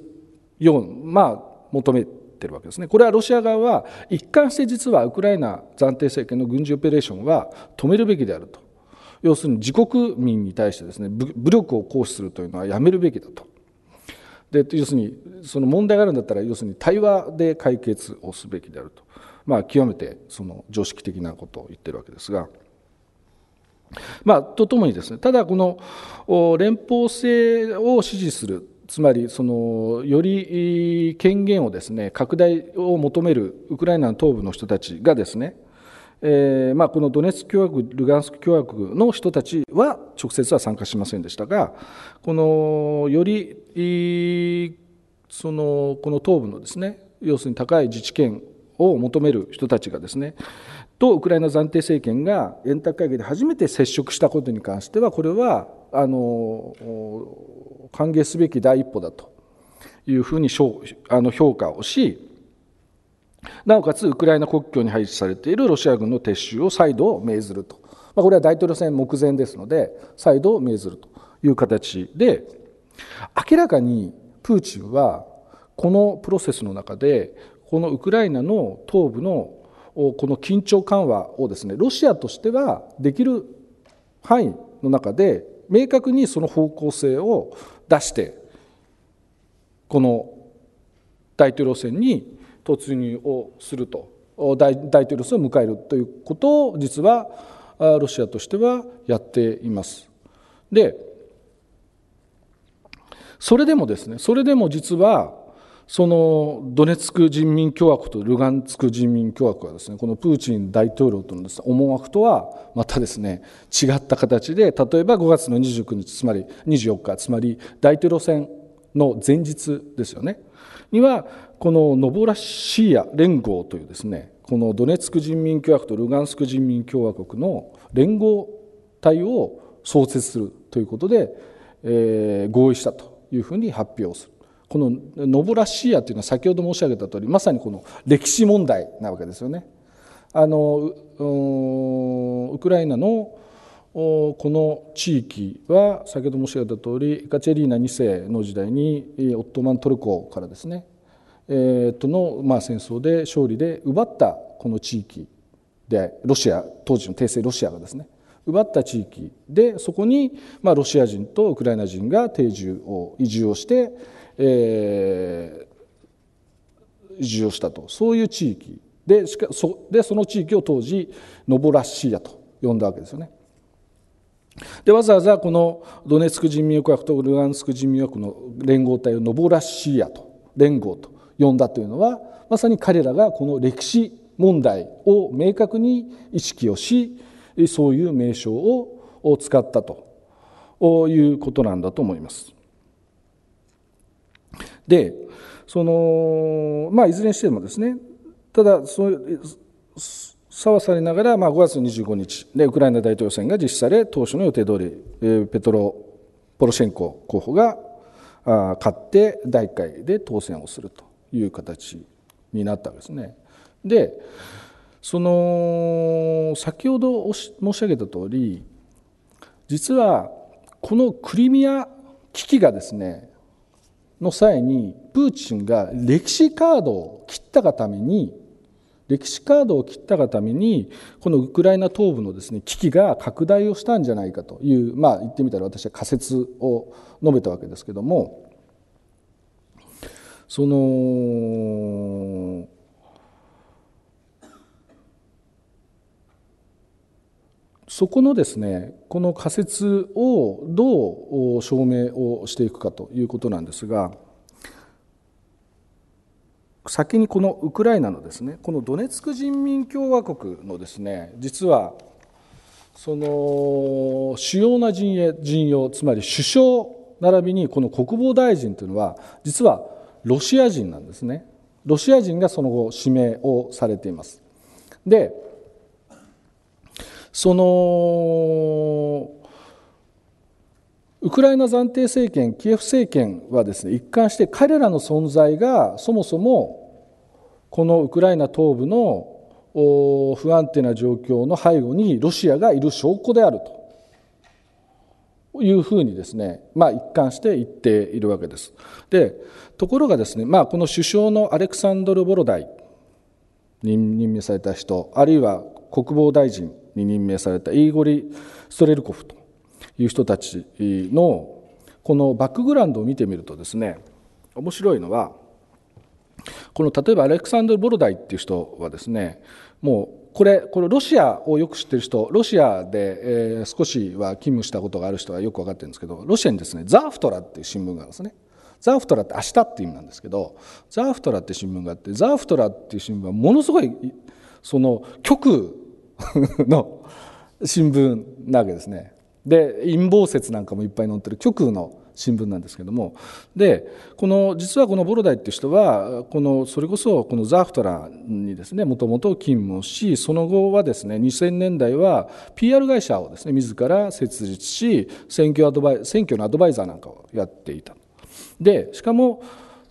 ようまあ求めてるわけですねこれはロシア側は一貫して実はウクライナ暫定政権の軍事オペレーションは止めるべきであると要するに自国民に対してですね武力を行使するというのはやめるべきだとで要するにその問題があるんだったら要するに対話で解決をすべきであると、まあ、極めてその常識的なことを言ってるわけですが。まあ、とともにですねただこの連邦制を支持するつまりそのより権限をですね拡大を求めるウクライナの東部の人たちがですねえーまあ、このドネツク共和国、ルガンスク共和国の人たちは直接は参加しませんでしたが、このよりそのこの東部のですね要するに高い自治権を求める人たちがですねとウクライナ暫定政権が円卓会議で初めて接触したことに関してはこれはあの歓迎すべき第一歩だというふうにあの評価をしなおかつ、ウクライナ国境に配置されているロシア軍の撤収を再度命ずると、まあ、これは大統領選目前ですので、再度命ずるという形で、明らかにプーチンは、このプロセスの中で、このウクライナの東部のこの緊張緩和をですねロシアとしてはできる範囲の中で明確にその方向性を出してこの大統領選に突入をすると大統領選を迎えるということを実はロシアとしてはやっています。でそれでもですねそれでも実はそのドネツク人民共和国とルガンツク人民共和国はですねこのプーチン大統領とのです、ね、思惑とはまたですね違った形で例えば5月の29日つまり24日つまり大統領選の前日ですよねにはこのノボラシア連合というですねこのドネツク人民共和国とルガンスク人民共和国の連合体を創設するということで、えー、合意したというふうに発表するこのノボラシアというのは先ほど申し上げた通りまさにこの歴史問題なわけですよね。あのウクライナのこの地域は先ほど申し上げた通りカチェリーナ2世の時代にオットマントルコからですね、えとの、まあ、戦争で勝利で奪ったこの地域でロシア当時の帝政ロシアがですね奪った地域でそこに、まあ、ロシア人とウクライナ人が定住を移住をして、え移住をしたとそういう地域でしかそでその地域を当時ノボラシアと呼んだわけですよね。でわざわざこのドネツク人民共和国とルガンスク人民共和国の連合体をノボラシアと連合と呼んだというのはまさに彼らがこの歴史問題を明確に意識をしそういう名称を使ったということなんだと思います。でそのまあいずれにしてもですねただそ騒されながら、まあ、5月25日でウクライナ大統領選が実施され当初の予定通り、えー、ペトロ・ポロシェンコ候補があ勝って第1回で当選をするという形になったわけですね。でその先ほど申し上げた通り実はこのクリミア危機がですねの際にプーチンが歴史カードを切ったがために歴史カードを切ったがためにこのウクライナ東部のですね危機が拡大をしたんじゃないかというまあ言ってみたら私は仮説を述べたわけですけどもそのそこのですねこの仮説をどう証明をしていくかということなんですが。先にこのウクライナのですねこのドネツク人民共和国のですね実はその主要な陣営陣容つまり首相並びにこの国防大臣というのは実はロシア人なんですねロシア人がその後指名をされていますでそのウクライナ暫定政権キエフ政権はですね一貫して彼らの存在がそもそもこのウクライナ東部の不安定な状況の背後にロシアがいる証拠であるというふうにですね、まあ、一貫して言っているわけです。でところがですね、まあ、この首相のアレクサンドル・ボロダイに任命された人あるいは国防大臣に任命されたイーゴリ・ストレルコフという人たちのこのバックグラウンドを見てみるとですね面白いのはこの例えばアレクサンドル・ボロダイっていう人はですねもうこれこれロシアをよく知ってる人ロシアで、えー、少しは勤務したことがある人はよく分かってるんですけどロシアにですねザーフトラっていう新聞があるんですね。ザーフトラって明日って意味なんですけどザーフトラって新聞があってザーフトラっていう新聞はものすごいその極の新聞なわけですね。で陰謀説なんかもいっぱい載ってる極右の新聞なんですけどもでこの実はこのボロダイっていう人はこのそれこそこのザーフトラにですねもともと勤務をしその後はですね2000年代は PR 会社をですね自ら設立し選挙アドバイ選挙のアドバイザーなんかをやっていた。でしかも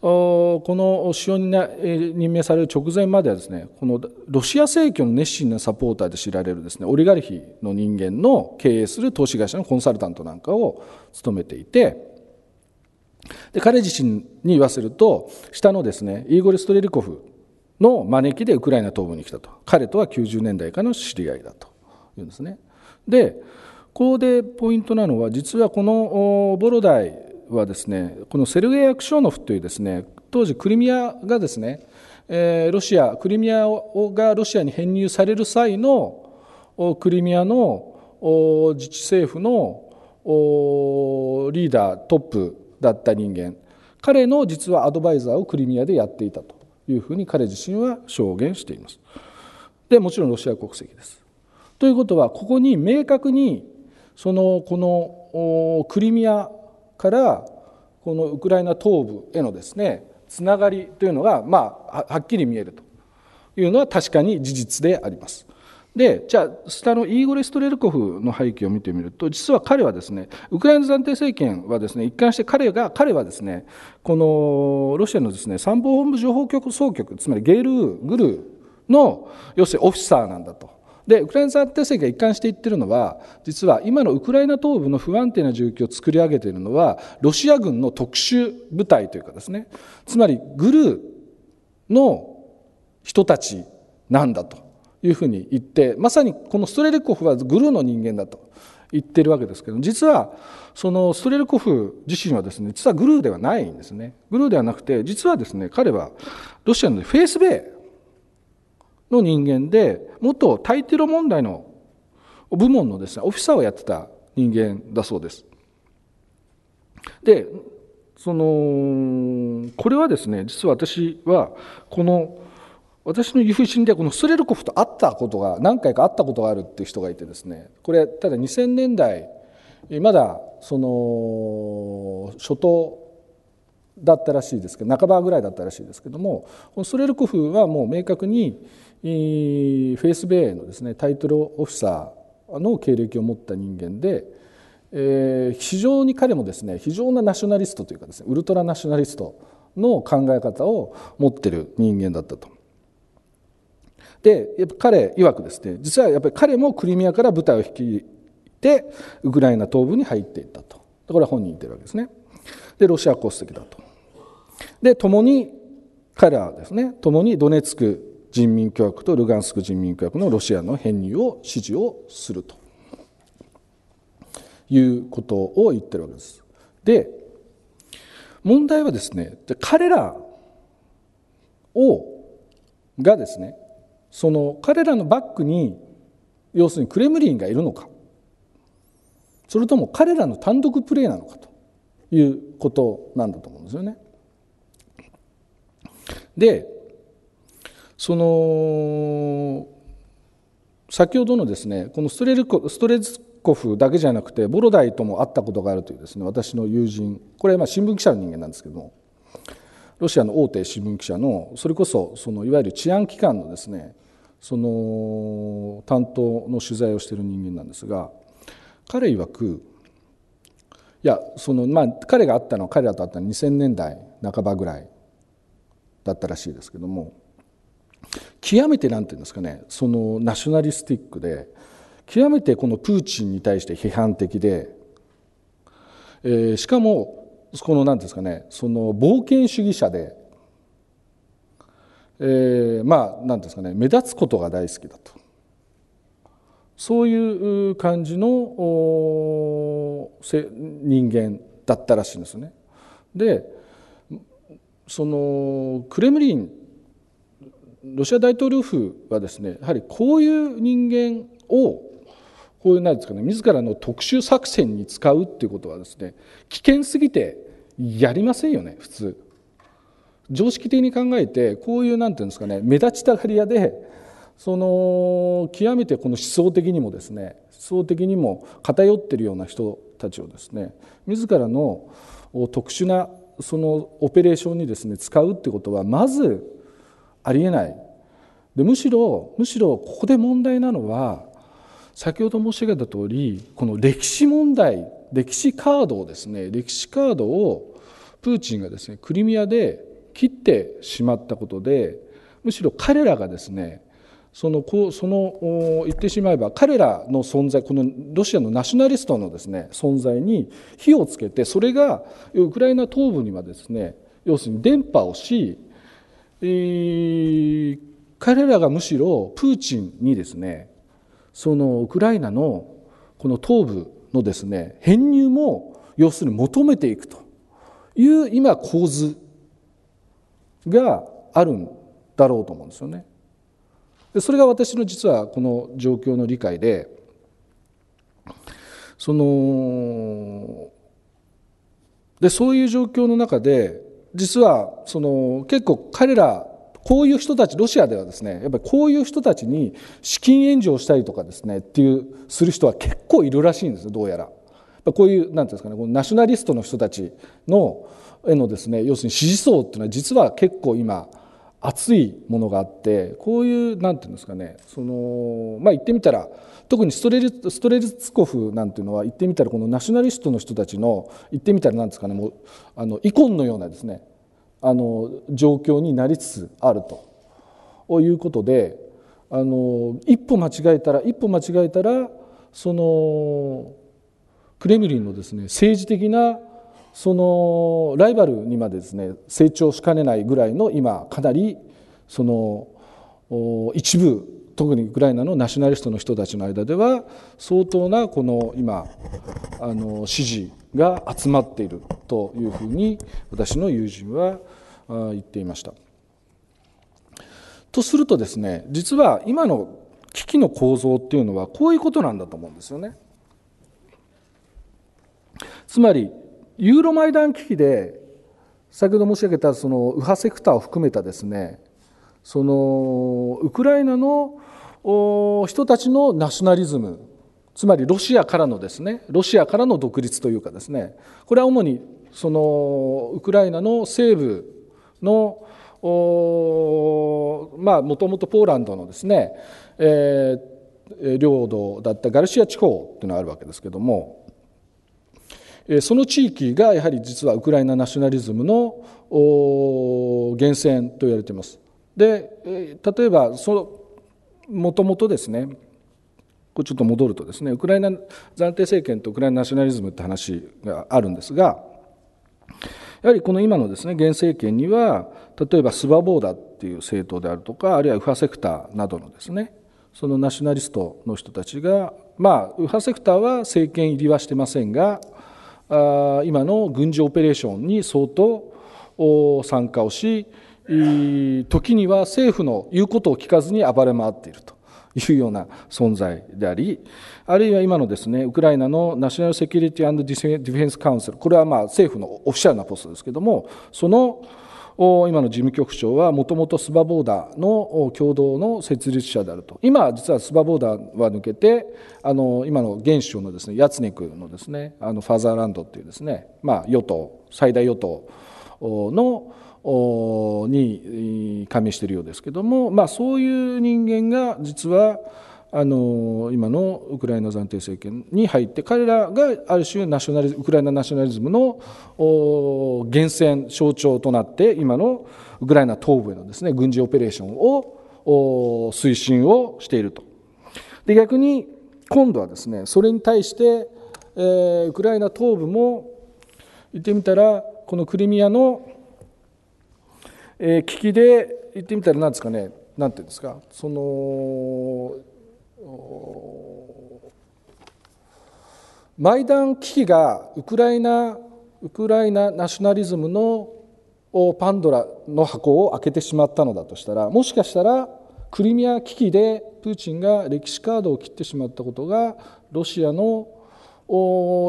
この首相に任命される直前まではですねこのロシア正教の熱心なサポーターで知られるですねオリガルヒの人間の経営する投資会社のコンサルタントなんかを務めていてで彼自身に言わせると下のですねイーゴリ・ストレリコフの招きでウクライナ東部に来たと彼とは90年代からの知り合いだというんですね。でここでポイントなのは実はこのボロダイはですねこのセルゲイ・アクショノフというですね当時クリミアがですね、えロシアクリミアがロシアに編入される際のクリミアの自治政府のリーダートップだった人間彼の実はアドバイザーをクリミアでやっていたというふうに彼自身は証言しています。でもちろんロシア国籍です。ということはここに明確にそのこのクリミアからこのウクライナ東部へのですねつながりというのが、まあ、はっきり見えるというのは確かに事実であります。でじゃあ下のイーゴレ・ストレルコフの背景を見てみると実は彼はですねウクライナ暫定政権はですね一貫して彼が彼はですねこのロシアのですね参謀本部情報局総局つまりゲール・グルーの要するにオフィサーなんだとでウクライナ定政権が一貫して言ってるのは実は今のウクライナ東部の不安定な状況を作り上げているのはロシア軍の特殊部隊というかですねつまりグルーの人たちなんだというふうに言ってまさにこのストレルコフはグルーの人間だと言ってるわけですけど実はそのストレルコフ自身はですね実はグルーではないんですねグルーではなくて実はですね彼はロシアのフェイスベイの人間で、元タイテロ問題の部門のですね、オフィサーをやってた人間だそうです。で、その、これはですね、実は私は、この、私の友人でこのスレルコフと会ったことが何回か会ったことがあるっていう人がいてですねこれただ2000年代まだその初頭だったらしいですけど半ばぐらいだったらしいですけどもこのスレルコフはもう明確にフェイスベイのですねタイトルオフィサーの経歴を持った人間で、えー、非常に彼もですね非常なナショナリストというかですねウルトラナショナリストの考え方を持ってる人間だったと。でやっぱ彼曰くですね実はやっぱり彼もクリミアから部隊を率いてウクライナ東部に入っていったとこれは本人言ってるわけですね。でロシア国籍だと。で共に彼らはですね共にドネツク人民共和国とルガンスク人民共和国のロシアの編入を支持をするということを言ってるわけです。で問題はですね彼らをがですねその彼らのバックに要するにクレムリンがいるのかそれとも彼らの単独プレーなのかということなんだと思うんですよね。でその先ほどのですねこのストレルコストレズコフだけじゃなくてボロダイとも会ったことがあるというですね私の友人これはま新聞記者の人間なんですけどもロシアの大手新聞記者のそれこそそのいわゆる治安機関のですねその担当の取材をしている人間なんですが彼曰くいやそのまあ彼が会ったのは彼らと会ったのは2000年代半ばぐらいだったらしいですけども極めて何て言うんですかねそのナショナリスティックで極めてこのプーチンに対して批判的で、えー、しかもこの何ですかねその冒険主義者で、えー、まあ何ですかね目立つことが大好きだとそういう感じの人間だったらしいんですね。でそのクレムリンロシア大統領府はですねやはりこういう人間をこういうなんですかね自らの特殊作戦に使うっていうことはですね危険すぎてやりませんよね普通常識的に考えてこういうなんていうんですかね目立ちたがり屋でその極めてこの思想的にもですね思想的にも偏ってるような人たちをですね自らの特殊なそのオペレーションにですね使うってことはまずありえないでむしろむしろここで問題なのは先ほど申し上げた通りこの歴史問題歴史カードをですね歴史カードをプーチンがですねクリミアで切ってしまったことでむしろ彼らがですねそのこうその言ってしまえば彼らの存在このロシアのナショナリストのですね存在に火をつけてそれがウクライナ東部にはですね要するに電波をし彼らがむしろプーチンにですねそのウクライナのこの東部のですね編入も要するに求めていくという今構図があるんだろうと思うんですよね。それが私の実はこの状況の理解でそのでそういう状況の中で実はその結構彼らこういう人たちロシアではですねやっぱりこういう人たちに資金援助をしたりとかですねっていうする人は結構いるらしいんですどうやら。こういうなんていうんですかねこのナショナリストの人たちのへのですね要するに支持層っていうのは実は結構今熱いものがあってこういう何て言うんですかねそのまあ言ってみたら特にストレルストレルツコフなんていうのは言ってみたらこのナショナリストの人たちの言ってみたら何ですかねもうあのコンのようなですねあの状況になりつつあるということであの一歩間違えたら一歩間違えたらそのクレムリンのですね政治的なそのライバルにまでですね成長しかねないぐらいの今かなりその一部特にウクライナのナショナリストの人たちの間では相当なこの今あの支持が集まっているというふうに私の友人は言っていました。とするとですね実は今の危機の構造っていうのはこういうことなんだと思うんですよね。つまりユーロマイダン危機で先ほど申し上げたその右派セクターを含めたですねそのウクライナの人たちのナショナリズムつまりロシアからのですねロシアからの独立というかですねこれは主にそのウクライナの西部のまあもともとポーランドのですね、えー、領土だったガルシア地方というのがあるわけですけどもその地域がやはり実はウクライナナショナリズムの源泉と言われています。で例えばもともとですねこれちょっと戻るとですねウクライナ暫定政権とウクライナナショナリズムって話があるんですがやはりこの今のですね現政権には例えばスバボーダっていう政党であるとかあるいは右派セクターなどのですねそのナショナリストの人たちがまあ右派セクターは政権入りはしてませんが今の軍事オペレーションに相当参加をし時には政府の言うことを聞かずに暴れ回っているというような存在でありあるいは今のですねウクライナのナショナルセキュリティディフェンスカウンセルこれはまあ政府のオフィシャルなポストですけどもその今の事務局長はもともとスバボーダーの共同の設立者であると今実はスバボーダーは抜けてあの今の現首相のですねヤツネクのですねあのファザーランドっていうですねまあ与党最大与党のに加盟しているようですけども、まあ、そういう人間が実はあの今のウクライナ暫定政権に入って彼らがある種ナショナリウクライナナショナリズムの源泉象徴となって今のウクライナ東部へのです、ね、軍事オペレーションを推進をしていると。で逆に今度はですねそれに対して、えー、ウクライナ東部も言ってみたらこのクリミアの、えー、危機で言ってみたら何ですかね何て言うんですかそのマイダン危機がウクライナウクライナナショナリズムのパンドラの箱を開けてしまったのだとしたらもしかしたらクリミア危機でプーチンが歴史カードを切ってしまったことがロシアの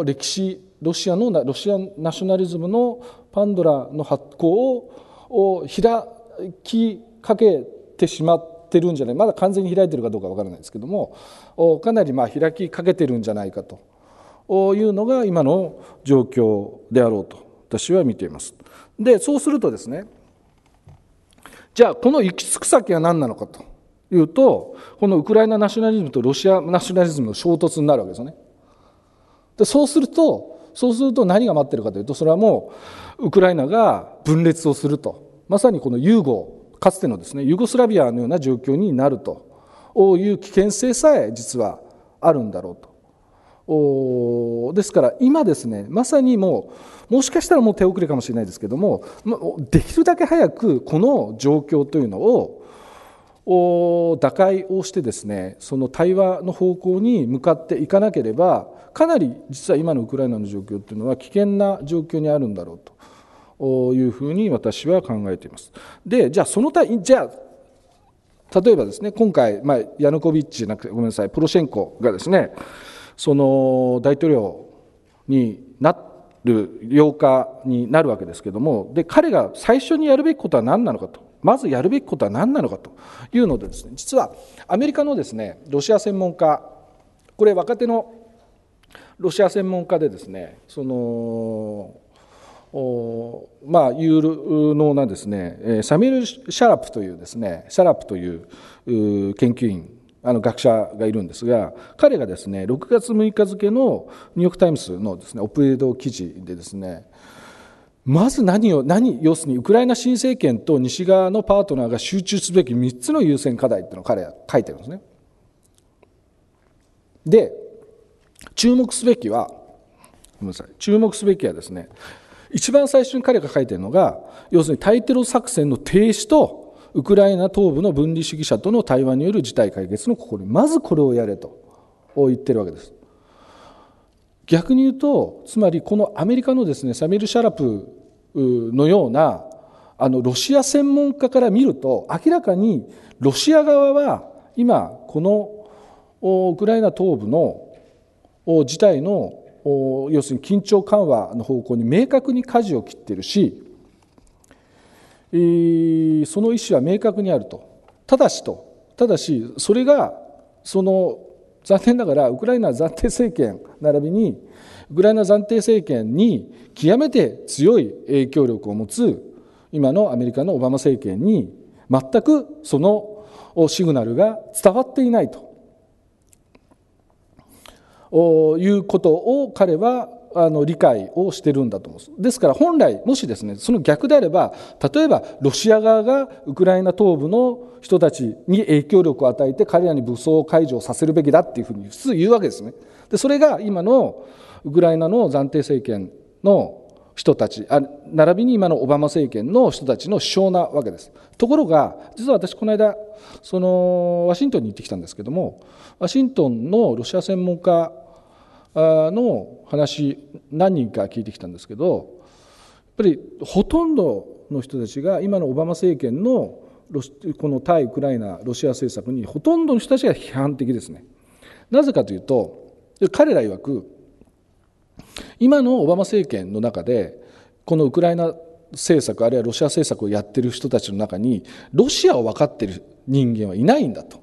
歴史ロシアのロシアナショナリズムのパンドラの発行を開きかけてしまっってるんじゃないまだ完全に開いてるかどうかわからないですけどもかなりま開きかけてるんじゃないかというのが今の状況であろうと私は見ています。でそうするとですねじゃあこの行き着く先は何なのかというとこのウクライナナショナリズムとロシアナショナリズムの衝突になるわけですよね。でそうするとそうすると何が待ってるかというとそれはもうウクライナが分裂をするとまさにこの融合かつてのですねユーゴスラビアのような状況になるという危険性さえ実はあるんだろうと。ですから今ですねまさにもうもしかしたらもう手遅れかもしれないですけどもできるだけ早くこの状況というのを打開をしてですねその対話の方向に向かっていかなければかなり実は今のウクライナの状況というのは危険な状況にあるんだろうと。いうふうに私は考えています。でじゃあそのたじゃあ例えばですね今回、まあ、ヤヌコビッチなくてごめんなさいプロシェンコがですねその大統領になる8日になるわけですけどもで彼が最初にやるべきことは何なのかとまずやるべきことは何なのかというのでですね実はアメリカのですねロシア専門家これ若手のロシア専門家でですねそのまあ、有能なですねサミュル・シャラプというですねシャラプという研究員あの学者がいるんですが彼がですね6月6日付のニューヨーク・タイムズのですねオプレード記事でですねまず何を何要するにウクライナ新政権と西側のパートナーが集中すべき3つの優先課題っていうのを彼は書いてるんですね。で注目すべきはごめんなさい注目すべきはですね一番最初に彼が書いてるのが、要するに対テロ作戦の停止と、ウクライナ東部の分離主義者との対話による事態解決の試み、まずこれをやれと言ってるわけです。逆に言うと、つまりこのアメリカのですねサミル・シャラプのようなあのロシア専門家から見ると、明らかにロシア側は今、このウクライナ東部の事態の要するに緊張緩和の方向に明確に舵を切っているしその意思は明確にあるとただしとただしそれがその残念ながらウクライナ暫定政権並びにウクライナ暫定政権に極めて強い影響力を持つ今のアメリカのオバマ政権に全くそのシグナルが伝わっていないということを彼はあの理解をしてるんだと思うんです。ですから本来もしですねその逆であれば例えばロシア側がウクライナ東部の人たちに影響力を与えて彼らに武装解除させるべきだっていうふうに普通言うわけですね。でそれが今のウクライナの暫定政権の人たちあ並びに今のオバマ政権の人たちの主張なわけですところが実は私この間そのワシントンに行ってきたんですけどもワシントンのロシア専門家の話何人か聞いてきたんですけどやっぱりほとんどの人たちが今のオバマ政権のこの対ウクライナロシア政策にほとんどの人たちが批判的ですね。なぜかというと彼ら曰く今のオバマ政権の中でこのウクライナ政策あるいはロシア政策をやってる人たちの中にロシアを分かってる人間はいないんだと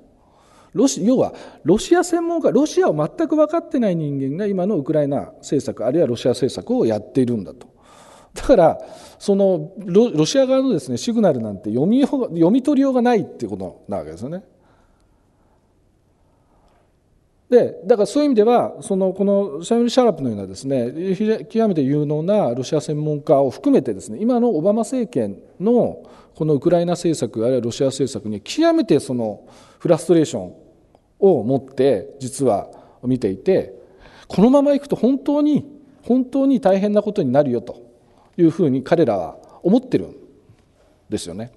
ロシ要はロシア専門家ロシアを全く分かってない人間が今のウクライナ政策あるいはロシア政策をやっているんだと。だからそのロシア側のです、ね、シグナルなんて読み読み取りようがないっていうことなわけですよね。でだからそういう意味ではそのこのシャミル・シャラプのようなですね極めて有能なロシア専門家を含めてですね今のオバマ政権のこのウクライナ政策あるいはロシア政策に極めてそのフラストレーションを持って実は見ていてこのままいくと本当に本当に大変なことになるよというふうに彼らは思ってるんですよね。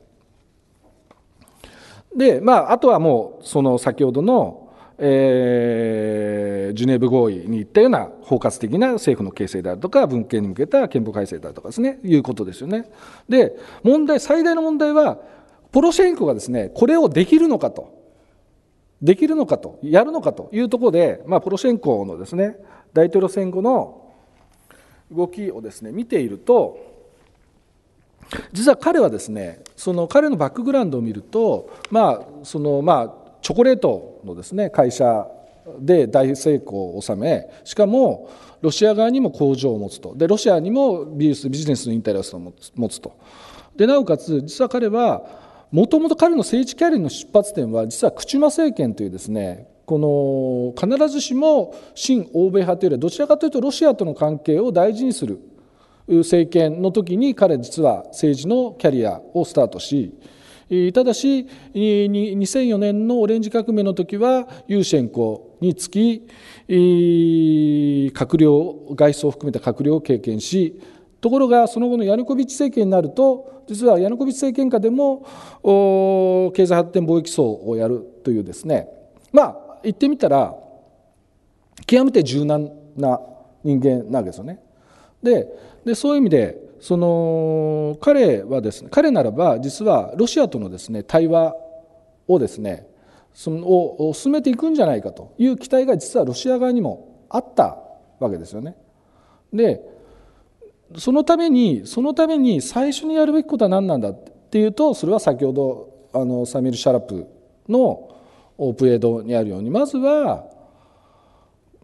でまあ、あとはもうその先ほどの、えー、ジュネーブ合意に言ったような包括的な政府の形成であるとか文献に向けた憲法改正であるとかですねいうことですよね。で問題最大の問題はポロシェンコがですねこれをできるのかとできるのかと、やるのかというところで、まあ、プロシェンコのですね大統領選後の動きをですね見ていると、実は彼はですねその彼のバックグラウンドを見ると、まあそのまあ、チョコレートのです、ね、会社で大成功を収めしかもロシア側にも工場を持つとでロシアにもビジネスのインタレストを持つとでなおかつ実は彼はもともと彼の政治キャリアの出発点は実はクチュマ政権というですねこの必ずしも親欧米派というよりはどちらかというとロシアとの関係を大事にする政権の時に彼実は政治のキャリアをスタートしただし2004年のオレンジ革命の時はユーシェンコにつき閣僚外相を含めた閣僚を経験しところがその後のヤヌコビッチ政権になると実はヤヌコビッチ政権下でも経済発展貿易層をやるというですねまあ言ってみたら極めて柔軟な人間なわけですよね。ででそういう意味でその彼はですね彼ならば実はロシアとのですね対話をですねそのを進めていくんじゃないかという期待が実はロシア側にもあったわけですよね。でそのためにそのために最初にやるべきことは何なんだっていうとそれは先ほどあのサミル・シャラプのプエドにあるようにまずは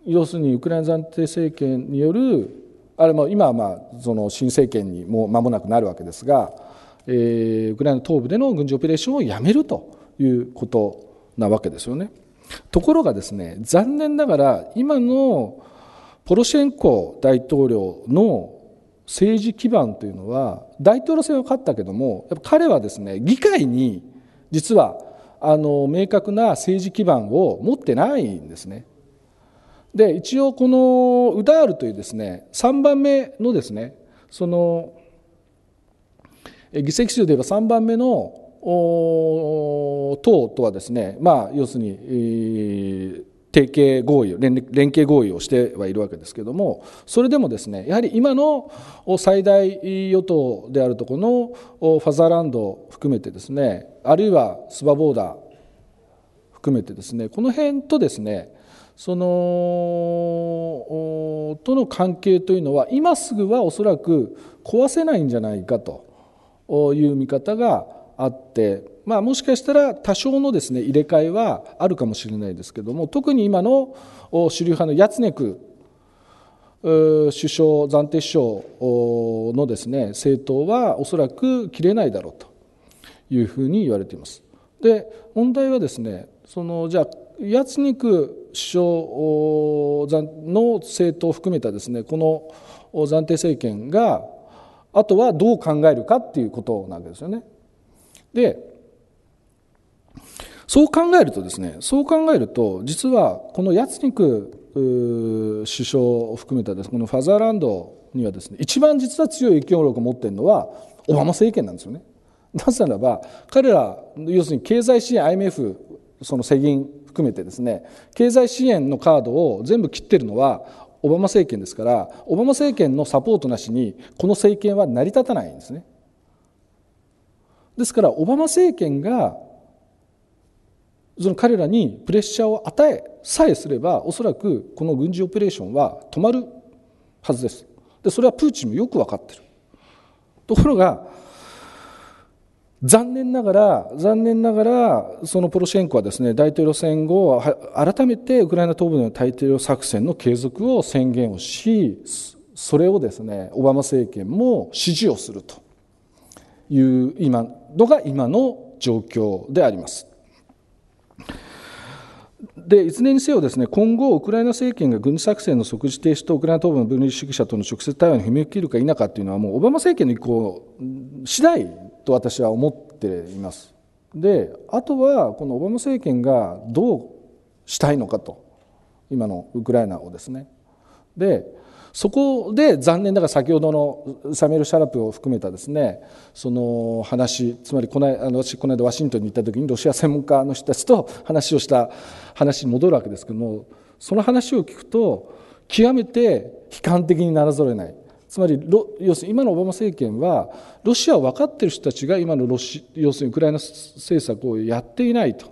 要するにウクライナ暫定政権によるあれも今はまあその新政権にもう間もなくなるわけですが、えー、ウクライナ東部での軍事オペレーションをやめるということなわけですよね。ところがですね残念ながら今のポロシェンコ大統領の政治基盤というのは大統領選を勝ったけどもやっぱ彼はですね議会に実はあの明確な政治基盤を持ってないんですね。で一応このウダールというですね3番目のですねその議席数で言えば3番目の党とはですねまあ要するに提携合意連携合意をしてはいるわけですけれどもそれでもですねやはり今の最大与党であるとこのファザーランドを含めてですねあるいはスバボーダー含めてですねこの辺とですねそのとの関係というのは今すぐはおそらく壊せないんじゃないかという見方があってまあ、もしかしたら多少のですね入れ替えはあるかもしれないですけども特に今の主流派のヤツネク首相暫定首相のですね政党はおそらく切れないだろうというふうに言われています。で問題はですねそのじゃあヤツネク首相の政党を含めたですねこの暫定政権があとはどう考えるかっていうことなわけですよね。でそう考えるとですね、そう考えると、実はこのヤツニク首相を含めたです、このファザーランドにはですね、一番実は強い影響力を持っているのは、オバマ政権なんですよね。なぜならば、彼ら、要するに経済支援 IMF、その世銀含めてですね、経済支援のカードを全部切ってるのは、オバマ政権ですから、オバマ政権のサポートなしに、この政権は成り立たないんですね。ですから、オバマ政権がその彼らにプレッシャーを与えさえすればおそらくこの軍事オペレーションは止まるはずですでそれはプーチンもよく分かってるところが残念ながら、残念ながら、そのポロシェンコはですね、大統領選後、改めてウクライナ東部での大統領作戦の継続を宣言をし、それをですね、オバマ政権も支持をするという今のが今の状況であります。でいずれにせよです、ね、今後、ウクライナ政権が軍事作戦の即時停止とウクライナ東部の分離主義者との直接対話に踏み切るか否かというのは、もうオバマ政権の意向次第と私は思っています。であとは、このオバマ政権がどうしたいのかと、今のウクライナをですね。でそこで残念ながら先ほどのサミュエル・シャラプを含めたですねその話つまりこのあの私この間ワシントンに行った時にロシア専門家の人たちと話をした話に戻るわけですけどもその話を聞くと極めて悲観的にならざるを得ない。つまり要するに今のオバマ政権はロシアを分かっている人たちが今のロシ要するにウクライナ政策をやっていないと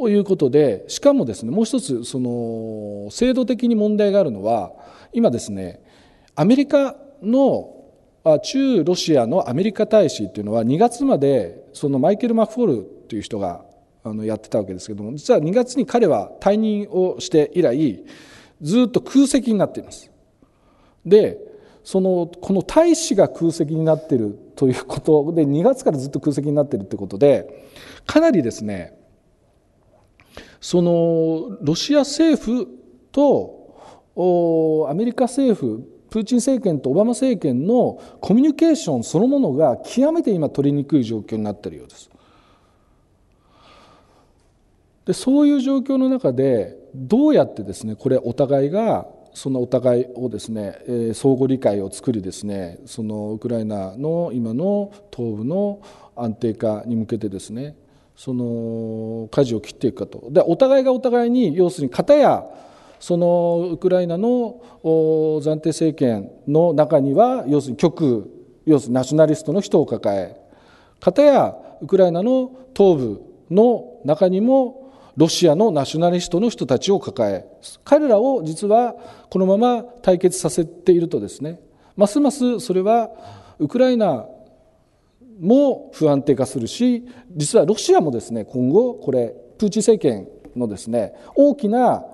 ということでしかもですねもう一つその制度的に問題があるのは今ですねアメリカの中ロシアのアメリカ大使っていうのは2月までそのマイケル・マクフォールという人があのやってたわけですけども実は2月に彼は退任をして以来ずっと空席になっています。でそのこの大使が空席になってるということで2月からずっと空席になってるってことでかなりですねそのロシア政府とアメリカ政府プーチン政権とオバマ政権のコミュニケーションそのものが極めて今取りにくい状況になっているようです。でそういう状況の中でどうやってですねこれお互いがそのお互いをですね、え相互理解を作りですねそのウクライナの今の東部の安定化に向けてですねその舵を切っていくかとでお互いがお互いに要するに片やそのウクライナの暫定政権の中には要するに極要するにナショナリストの人を抱え片やウクライナの東部の中にもロシアのナショナリストの人たちを抱え彼らを実はこのまま対決させているとですねますますそれはウクライナも不安定化するし実はロシアもですね今後これプーチン政権のですね大きな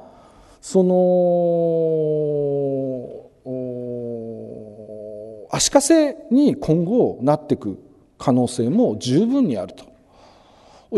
その足かせに今後なっていく可能性も十分にあると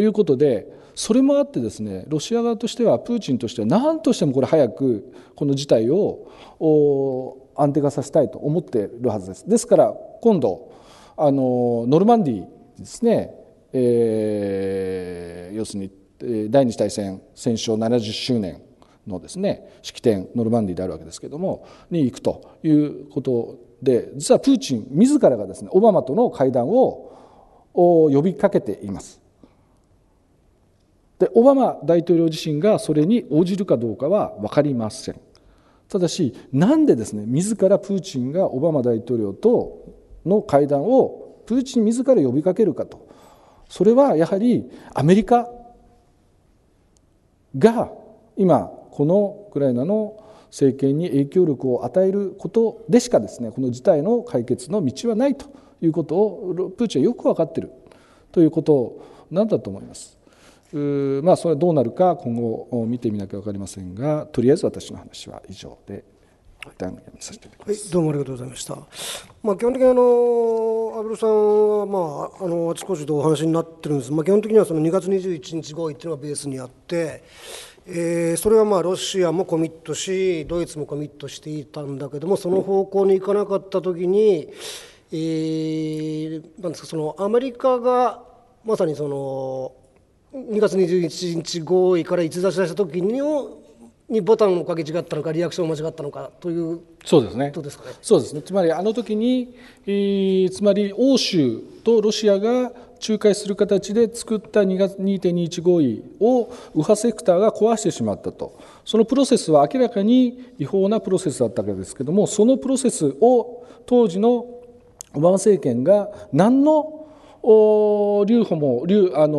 いうことでそれもあってですねロシア側としてはプーチンとしては何としてもこれ早くこの事態を安定化させたいと思っているはずです。ですから今度あのノルマンディですね、えー、要するに第二次大戦戦勝70周年のですね式典ノルマンディであるわけですけどもに行くということで実はプーチン自らがですねオバマとの会談を呼びかけています。でオバマ大統領自身がそれに応じるかどうかは分かりません。ただしなんでですね自らプーチンがオバマ大統領との会談をプーチン自ら呼びかけるかとそれはやはりアメリカが今このウクライナの政権に影響力を与えることでしかですねこの事態の解決の道はないということをプーチンはよく分かっているということなんだと思います。うまあそれはどうなるか今後見てみなきゃ分かりませんがとりあえず私の話は以上で一旦やめさせていただきます、はい、どうもありがとうございました、まあ、基本的にあの安室さんは、まあ、あのあちこちでお話になってるんですまあ、基本的にはその2月21日合意っていうのがベースにあって、えー、それはまあロシアもコミットしドイツもコミットしていたんだけどもその方向に行かなかった時に、えー、なんですかそのアメリカがまさにその2月21日合意から逸脱した時のにボタンをかけ違ったのかリアクションを間違ったのかというそうですね。ですかねそうですねつまりあの時に、えー、つまり欧州とロシアが仲介する形で作った2.21合意を右派セクターが壊してしまったとそのプロセスは明らかに違法なプロセスだったわけですけどもそのプロセスを当時のオバマ政権が何の留保も留あの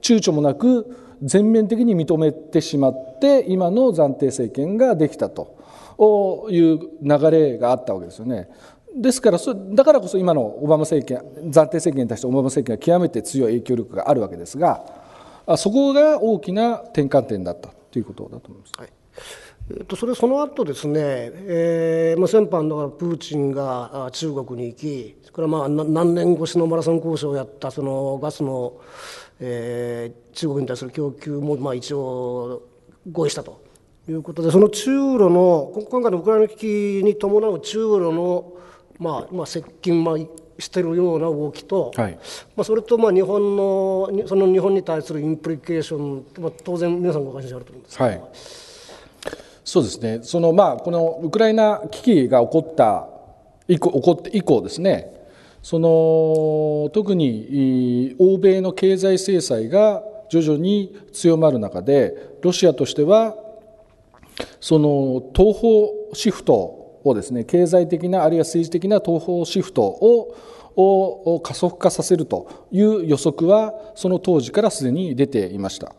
躊躇もなく全面的に認めてしまって今の暫定政権ができたという流れがあったわけですよね。ですからだからこそ今のオバマ政権暫定政権に対してオバマ政権は極めて強い影響力があるわけですがそこが大きな転換点だったということだと思います。はいえっと、それその後ですね、えーまあ、先般だからプーチンが中国に行きそれからまあ何年越しのマラソン交渉をやったそのガスのえー、中国に対する供給もまあ一応合意したということでその中ロの今回のウクライナ危機に伴う中ロの、まあ、まあ接近、まあ、してるような動きと、はい、まあ、それとまあ日本のその日本に対するインプリケーション、まあ、当然皆さんご関心あると思うんですけど。はいそうですねそのまあ、このウクライナ危機が起こった以降起こって以降ですね、その特に欧米の経済制裁が徐々に強まる中でロシアとしてはその東方シフトをですね経済的なあるいは政治的な東方シフトをを加速化させるという予測はその当時からすでに出ていました。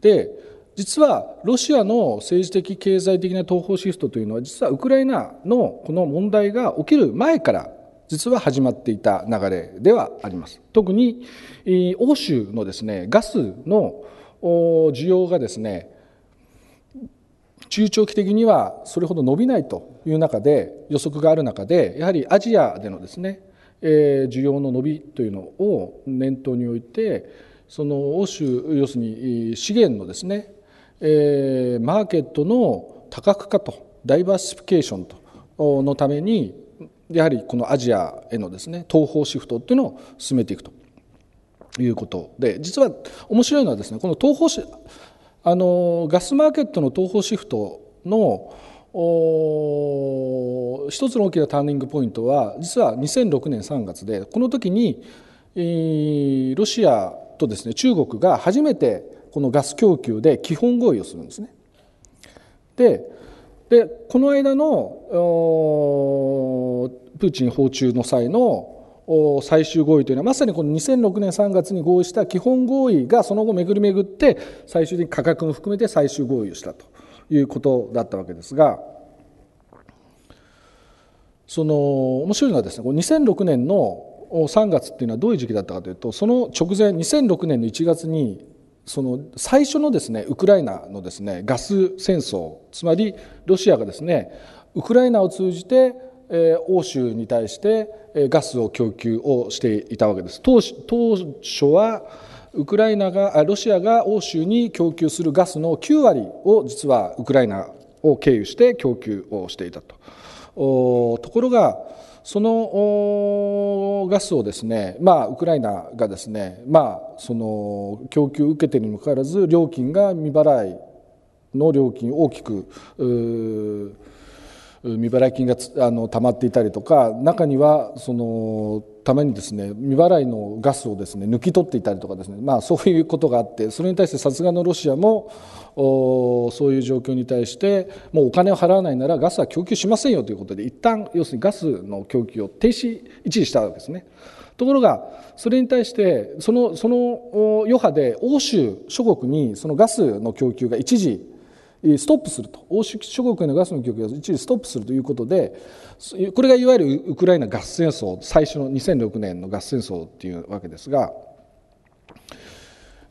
で実はロシアの政治的経済的な東方シフトというのは実はウクライナのこの問題が起きる前から実は始まっていた流れではあります。特に欧州のですねガスの需要がですね中長期的にはそれほど伸びないという中で予測がある中でやはりアジアでのですね需要の伸びというのを念頭に置いてその欧州要するに資源のですねマーケットの多角化とダイバーシフィケーションとのためにやはりこのアジアへのですね東方シフトっていうのを進めていくということで実は面白いのはですねこの東方シあのガスマーケットの東方シフトの一つの大きなターニングポイントは実は2006年3月でこの時に、えー、ロシアとですね中国が初めてこのガス供給で基本合意をするんですね。ででこの間のプーチン訪中の際の最終合意というのはまさにこの2006年3月に合意した基本合意がその後巡り巡って最終的に価格も含めて最終合意をしたということだったわけですがその面白いのはですね2006年の3月っていうのはどういう時期だったかというとその直前2006年の1月にその最初のですねウクライナのですねガス戦争つまりロシアがですねウクライナを通じて欧州に対してガスを供給をしていたわけです当初はウクライナがロシアが欧州に供給するガスの9割を実はウクライナを経由して供給をしていたとところがそのガスをですね、まあ、ウクライナがですね、まあ、その供給を受けているにもかかわらず料金が未払いの料金大きく未払い金があの溜まっていたりとか中にはそのためにですね未払いのガスをですね抜き取っていたりとかですね、まあ、そういうことがあってそれに対してさすがのロシアもそういう状況に対してもうお金を払わないならガスは供給しませんよということで一旦要するにガスの供給を停止一時したわけですね。ところがそれに対してそのその余波で欧州諸国にそのガスの供給が一時ストップすると欧州諸国へのガスの供給が一時ストップするということでこれがいわゆるウクライナガス戦争最初の2006年のガス戦争っていうわけですが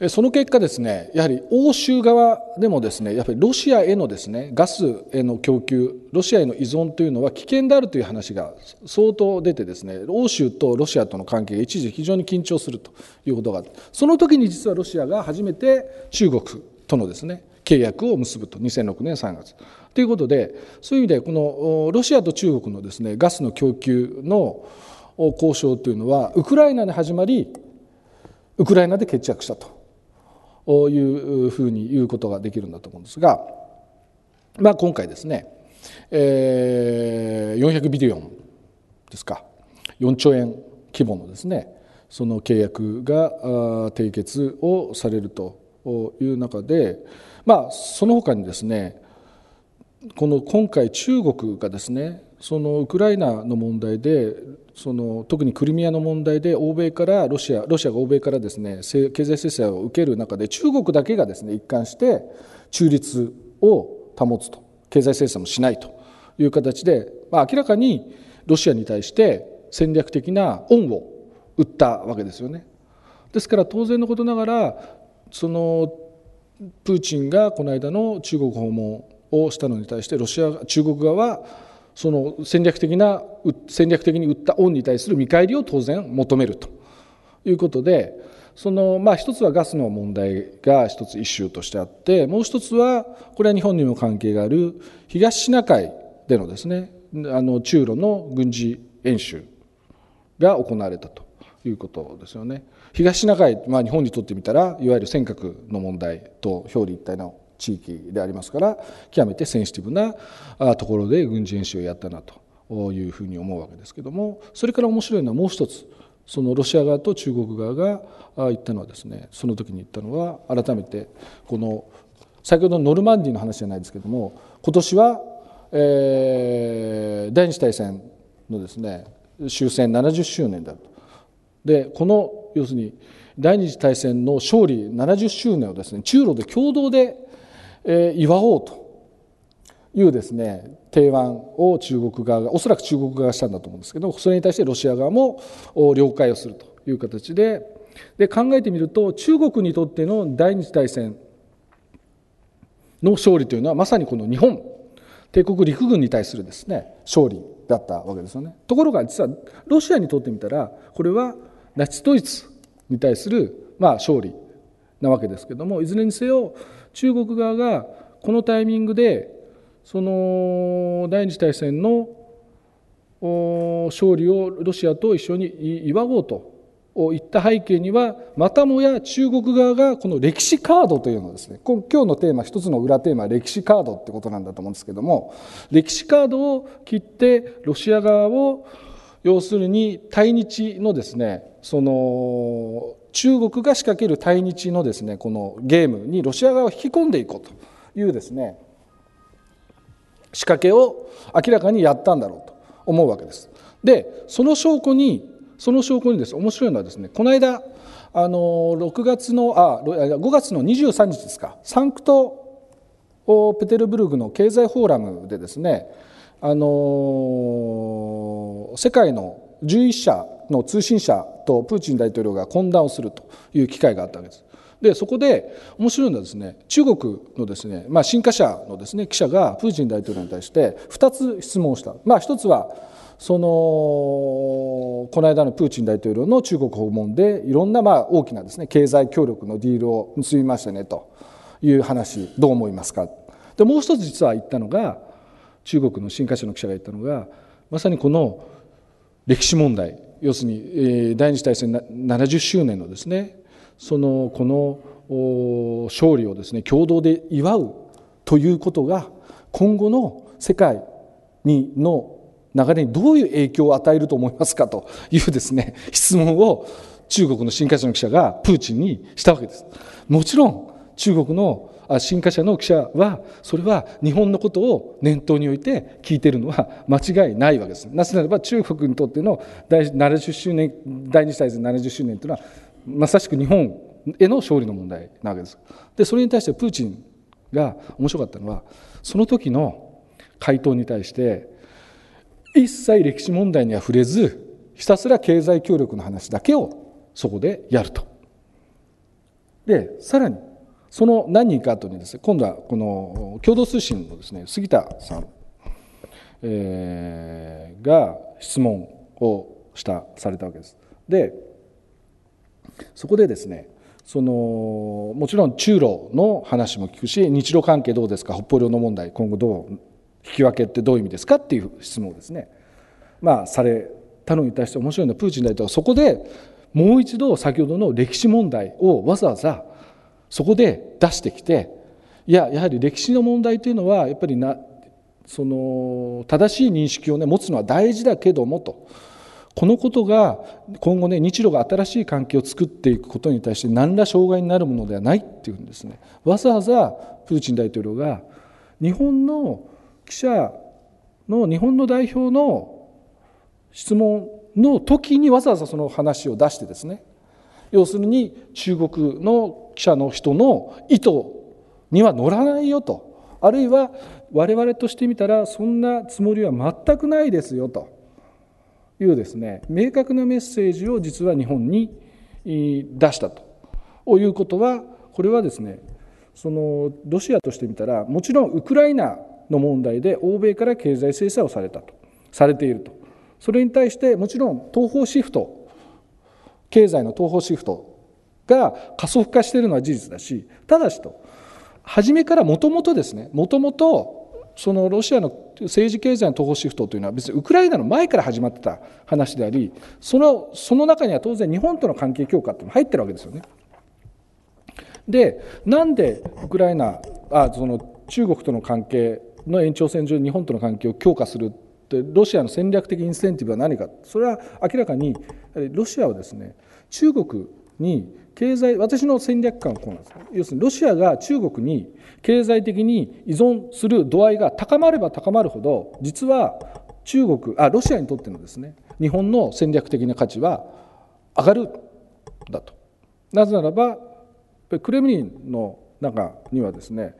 その結果ですね、やはり欧州側でもですね、やっぱりロシアへのですね、ガスへの供給、ロシアへの依存というのは危険であるという話が相当出てですね、欧州とロシアとの関係が一時非常に緊張するということがあって、その時に実はロシアが初めて中国とのですね、契約を結ぶと、2006年3月。ということで、そういう意味で、このロシアと中国のですね、ガスの供給の交渉というのは、ウクライナで始まり、ウクライナで決着したと。というふうに言うことができるんだと思うんですが、まあ、今回ですね、えー、400ビリオンですか4兆円規模のですねその契約が締結をされるという中で、まあ、その他にですねこの今回中国がですねそのウクライナの問題でその特にクリミアの問題で欧米からロシアロシアが欧米からですね経済制裁を受ける中で中国だけがですね一貫して中立を保つと経済制裁もしないという形で、まあ、明らかにロシアに対して戦略的な恩を売ったわけですよね。ですから当然のことながらそのプーチンがこの間の中国訪問をしたのに対してロシア中国側はその戦略的な戦略的に売った恩に対する見返りを当然求めるということでそのまあ一つはガスの問題が一つ一種としてあってもう一つはこれは日本にも関係がある東シナ海でのですねあの中ロの軍事演習が行われたということですよね。東シナ海、まあ、日本にとってみたらいわゆる尖閣の問題と表裏一体の地域でありますから極めてセンシティブなところで軍事演習をやったなというふうに思うわけですけどもそれから面白いのはもう一つそのロシア側と中国側が言ったのはですねその時に言ったのは改めてこの先ほどのノルマンディの話じゃないですけども今年は、えー、第二次大戦のですね終戦70周年だと。でこの要するに第二次大戦の勝利70周年をですね中ロで共同で祝おうというですね提案を中国側がおそらく中国側がしたんだと思うんですけどそれに対してロシア側も了解をするという形でで考えてみると中国にとっての第二次大戦の勝利というのはまさにこの日本帝国陸軍に対するですね勝利だったわけですよねところが実はロシアにとってみたらこれはナチス・ドイツに対するまあ勝利なわけですけどもいずれにせよ中国側がこのタイミングでその第二次大戦の勝利をロシアと一緒に祝おうと言った背景にはまたもや中国側がこの歴史カードというのをですね今日のテーマ一つの裏テーマは歴史カードってことなんだと思うんですけども歴史カードを切ってロシア側を要するに対日のですねその中国が仕掛ける対日のですねこのゲームにロシア側を引き込んでいこうというですね仕掛けを明らかにやったんだろうと思うわけです。でその証拠にその証拠にです面白いのはですねこの間あの6月のあ5月の23日ですかサンクトペテルブルクの経済フォーラムでですねあの世界の11社の通信社とプーチン大統領が懇談をするという機会があったわけです。でそこで面白いのはですね中国のですね、まあ、新華社のですね記者がプーチン大統領に対して2つ質問をした、まあ、1つはそのこの間のプーチン大統領の中国訪問でいろんなまあ大きなですね経済協力のディールを結びましたねという話どう思いますかでもう一つ実は言ったのが中国の新華社の記者が言ったのがまさにこの歴史問題要するに第二次大戦70周年のですねそのこの勝利をですね共同で祝うということが今後の世界にの流れにどういう影響を与えると思いますかというですね質問を中国の新華社の記者がプーチンにしたわけです。もちろん中国の新華社の記者はそれは日本のことを念頭に置いて聞いているのは 間違いないわけですなぜならば中国にとっての第70周年第二次大戦70周年というのはまさしく日本への勝利の問題なわけですでそれに対してプーチンが面白かったのはその時の回答に対して一切歴史問題には触れずひたすら経済協力の話だけをそこでやると。でさらにその何人か後にですね今度はこの共同通信のですね杉田さん、えー、が質問をしたされたわけです。でそこでですねそのもちろん中ロの話も聞くし日露関係どうですか北方領の問題今後どう引き分けってどういう意味ですかっていう質問をですね、まあ、されたのに対して面白いのはプーチン大統領はそこでもう一度先ほどの歴史問題をわざわざそこで出してきていややはり歴史の問題というのはやっぱりなその正しい認識を、ね、持つのは大事だけどもとこのことが今後ね日露が新しい関係を作っていくことに対して何ら障害になるものではないっていうんですねわざわざプーチン大統領が日本の記者の日本の代表の質問の時にわざわざその話を出してですね要するに中国の記者の人の意図には乗らないよとあるいは我々としてみたらそんなつもりは全くないですよというですね明確なメッセージを実は日本に出したということはこれはですねそのロシアとしてみたらもちろんウクライナの問題で欧米から経済制裁をされたとされているとそれに対してもちろん東方シフト経済の東方シフトが加速化しているのは事実だし、ただしと、初めからもともとですね、もともとそのロシアの政治経済の東方シフトというのは別にウクライナの前から始まってた話であり、そのその中には当然日本との関係強化っていうのも入ってるわけですよね。で、なんでウクライナ、あその中国との関係の延長線上日本との関係を強化するでロシアの戦略的インセンティブは何かそれは明らかにロシアはですね中国に経済私の戦略観はこうなんです、ね、要するにロシアが中国に経済的に依存する度合いが高まれば高まるほど実は中国あロシアにとってのですね日本の戦略的な価値は上がるんだとなぜならばクレムリンの中にはですね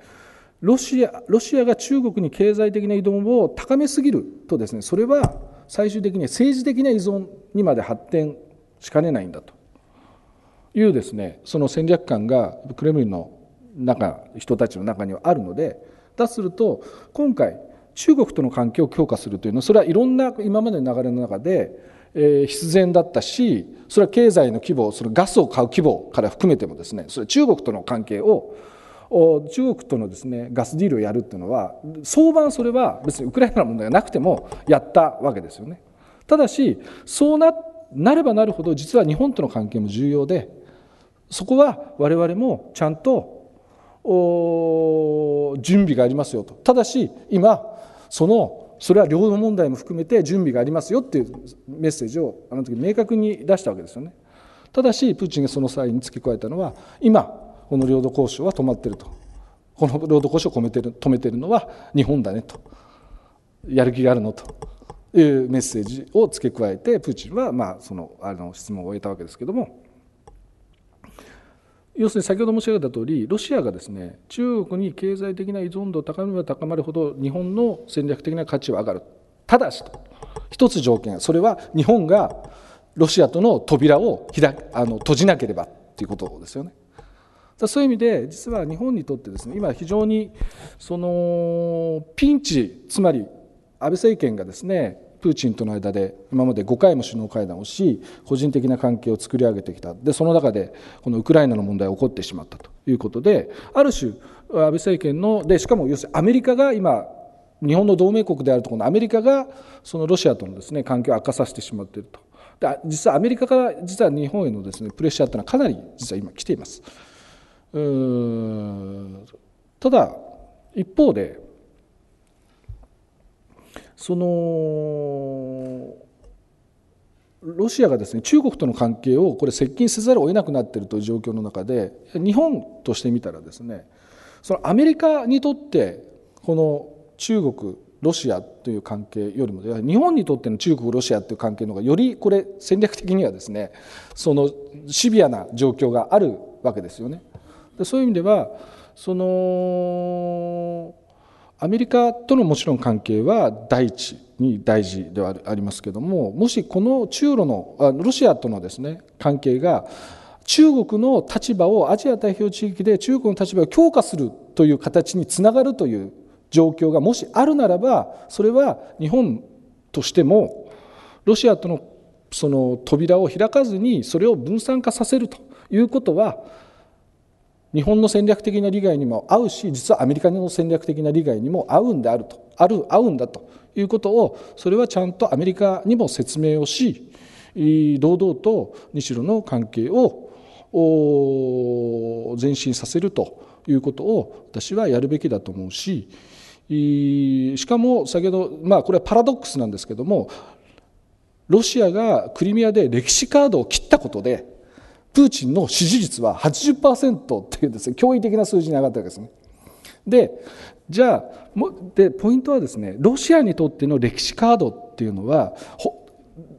ロシアロシアが中国に経済的な依存を高めすぎるとですねそれは最終的には政治的な依存にまで発展しかねないんだというですねその戦略感がクレムリンの中人たちの中にはあるのでだとすると今回中国との関係を強化するというのはそれはいろんな今までの流れの中で、え必然だったしそれは経済の規模そのガスを買う規模から含めてもですねそれ中国との関係を中国とのです、ね、ガスディールをやるっていうのは相場それは別にウクライナの問題がなくてもやったわけですよね。ただしそうななればなるほど実は日本との関係も重要でそこは我々もちゃんと準備がありますよとただし今そのそれは領土問題も含めて準備がありますよっていうメッセージをあの時明確に出したわけですよね。ただしプーチンがその際に付け加えたのは今この領土交渉は止まってるとこの領土交渉を止めてる止めてるのは日本だねとやる気があるのというメッセージを付け加えてプーチンはまあそのあの質問を終えたわけですけども要するに先ほど申し上げたとおりロシアがですね中国に経済的な依存度を高めれば高まるほど日本の戦略的な価値は上がるただしと一つ条件それは日本がロシアとの扉を開あの閉じなければということですよね。そういう意味で実は日本にとってですね今非常にそのピンチつまり安倍政権がですねプーチンとの間で今まで5回も首脳会談をし個人的な関係を作り上げてきたでその中でこのウクライナの問題が起こってしまったということである種安倍政権のでしかも要するにアメリカが今日本の同盟国であるところのアメリカがそのロシアとのです、ね、関係を悪化させてしまっているとで実はアメリカから実は日本へのです、ね、プレッシャーというのはかなり実は今来ています。ただ一方でそのロシアがですね中国との関係をこれ接近せざるを得なくなっているという状況の中で日本としてみたらですねそのアメリカにとってこの中国ロシアという関係よりも日本にとっての中国ロシアという関係の方がよりこれ戦略的にはですねそのシビアな状況があるわけですよね。そういう意味ではそのアメリカとのもちろん関係は第一に大事ではありますけどももしこの中ロのロシアとのですね関係が中国の立場をアジア太平洋地域で中国の立場を強化するという形につながるという状況がもしあるならばそれは日本としてもロシアとのその扉を開かずにそれを分散化させるということは日本の戦略的な利害にも合うし実はアメリカの戦略的な利害にも合うんであるとある合うんだということをそれはちゃんとアメリカにも説明をし堂々と西ロの関係を前進させるということを私はやるべきだと思うししかも先ほどまあこれはパラドックスなんですけどもロシアがクリミアで歴史カードを切ったことでプーチンの支持率は80%っていうですね驚異的な数字に上がったわけですね。でじゃあでポイントはですねロシアにとっての歴史カードっていうのは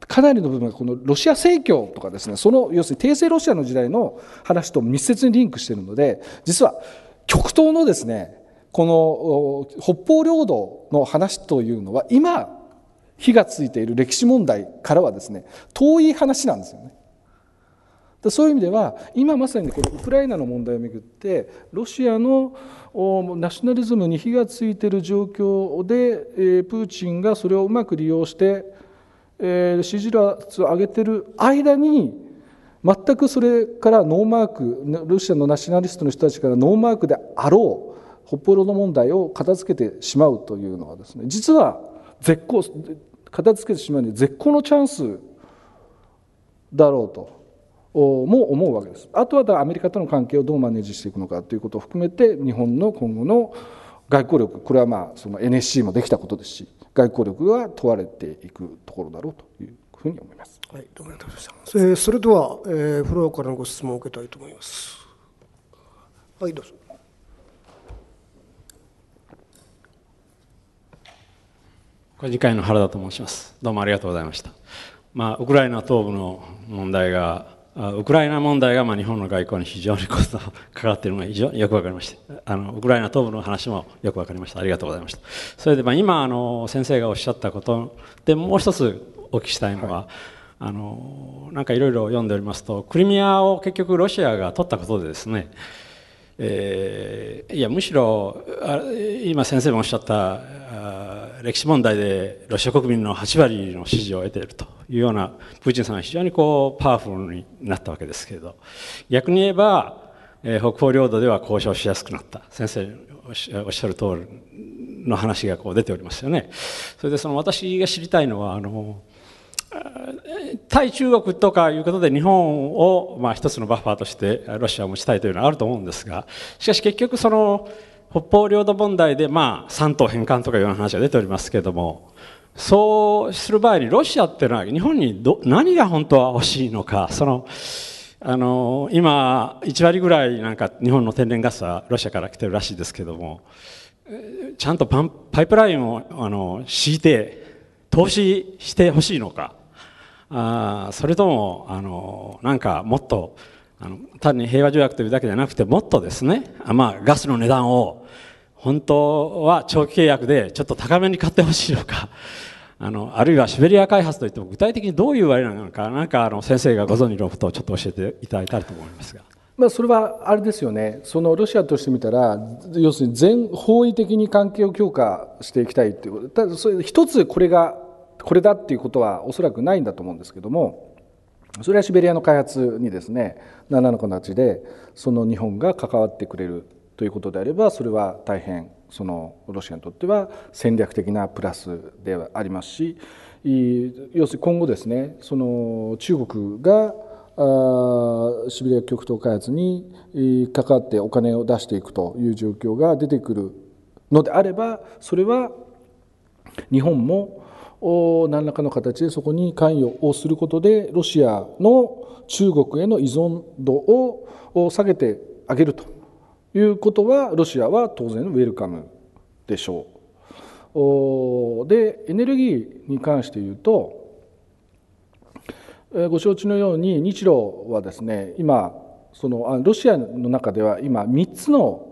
かなりの部分がこのロシア正教とかですねその要するに帝政ロシアの時代の話と密接にリンクしているので実は極東のですねこの北方領土の話というのは今火がついている歴史問題からはですね遠い話なんですよね。でそういう意味では今まさにこのウクライナの問題をめぐってロシアのナショナリズムに火がついている状況でプーチンがそれをうまく利用して支持率を上げている間に全くそれからノーマークロシアのナショナリストの人たちからノーマークであろう北方領土問題を片付けてしまうというのはですね実は絶好片付けてしまうに絶好のチャンスだろうと。も思うわけです。あとはアメリカとの関係をどうマネージしていくのかということを含めて日本の今後の外交力これはまあその NSC もできたことですし外交力が問われていくところだろうというふうに思います。はい、どうもありがとうございました。えー、それでは、えー、フロアからのご質問を受けたいと思います。はい、どうぞ。個人会の原田と申します。どうもありがとうございました。まあウクライナ東部の問題がウクライナ問題がまあ日本の外交に非常にこそ関わっているのが非常によく分かりましたあのウクライナ東部の話もよく分かりましたありがとうございましたそれでまあ今あの先生がおっしゃったことでもう一つお聞きしたいのは、はい、あのなんかいろいろ読んでおりますとクリミアを結局ロシアが取ったことでですねえー、いやむしろ今先生もおっしゃった歴史問題でロシア国民の8割の支持を得ているというようなプーチンさんは非常にこうパワフルになったわけですけれど逆に言えば、えー、北方領土では交渉しやすくなった先生おっしゃる通りの話がこう出ておりますよね。それでその私が知りたいのはあの対中国とかいうことで日本を、まあ、一つのバッファーとしてロシアを持ちたいというのはあると思うんですがしかし結局その北方領土問題で、まあ、三島返還とかいう話が出ておりますけれどもそうする場合にロシアっていうのは日本にど何が本当は欲しいのかそのあの今1割ぐらいなんか日本の天然ガスはロシアから来てるらしいですけどもちゃんとパンパイプラインをあの敷いて投資してほしいのか。あそれともあのなんかもっとあの単に平和条約というだけじゃなくてもっとですねあ、まあ、ガスの値段を本当は長期契約でちょっと高めに買ってほしいのか あのあるいはシベリア開発といっても具体的にどういう割合なのかなんかあの先生がご存知のことをちょっと教えていただいたらと思いますが。まあ、それはあれですよね、そのロシアとしてみたら、要するに全方位的に関係を強化していきたいということ、ただそれ一つこれがこれだっていうことはおそらくないんだと思うんですけどもそれはシベリアの開発にですね7の形でその日本が関わってくれるということであればそれは大変そのロシアにとっては戦略的なプラスではありますし要するに今後ですねその中国がシベリア極東開発に関わってお金を出していくという状況が出てくるのであればそれは日本も何らかの形でそこに関与をすることでロシアの中国への依存度を下げてあげるということはロシアは当然ウェルカムでしょう。でエネルギーに関して言うとご承知のように日露はですね今そのロシアの中では今3つの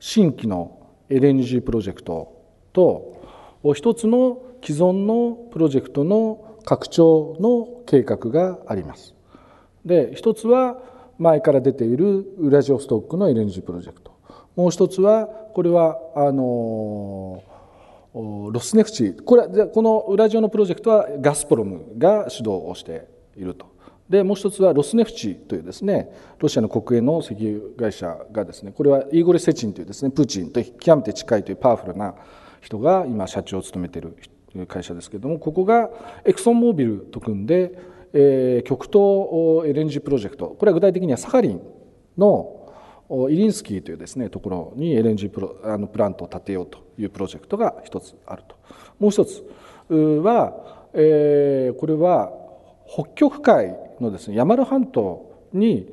新規の LNG プロジェクトと1つの既存のプロジェクトの拡張の計画があります。で一つは前から出ているウラジオストックの LNG プロジェクトもう一つはこれはあのロスネフチこれこのウラジオのプロジェクトはガスプロムが主導をしているとでもう一つはロスネフチというですねロシアの国営の石油会社がですねこれはイーゴリ・セチンというですねプーチンと極めて近いというパワフルな人が今社長を務めている会社ですけれどもここがエクソンモービルと組んで、えー、極東 LNG プロジェクトこれは具体的にはサハリンのイリンスキーというですねところに LNG プロあのプラントを建てようというプロジェクトが一つあるともう一つは、えー、これは北極海のですねヤマル半島に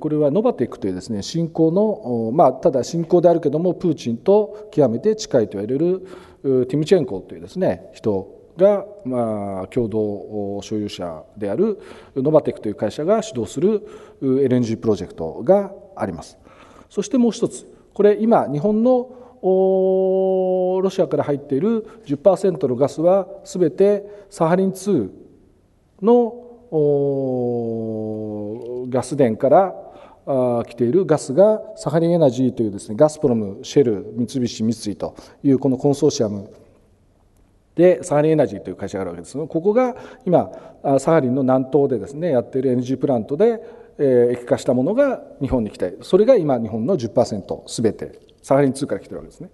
これはノバテックというですね新興の、まあ、ただ新興であるけどもプーチンと極めて近いと言われるティムチェンコというですね人が、まあ、共同所有者であるノバテックという会社が主導する LNG プロジェクトがあります。そしてもう一つ、これ今日本のロシアから入っている10%のガスはすべてサハリン2のガス田から来ているガスがサハリンエナジーというですねガスプロムシェル三菱三井というこのコンソーシアムでサハリンエナジーという会社があるわけですここが今サハリンの南東でですねやっているエネルギープラントで、え液化したものが日本に来てそれが今日本の10%全てサハリン2から来てるわけですね。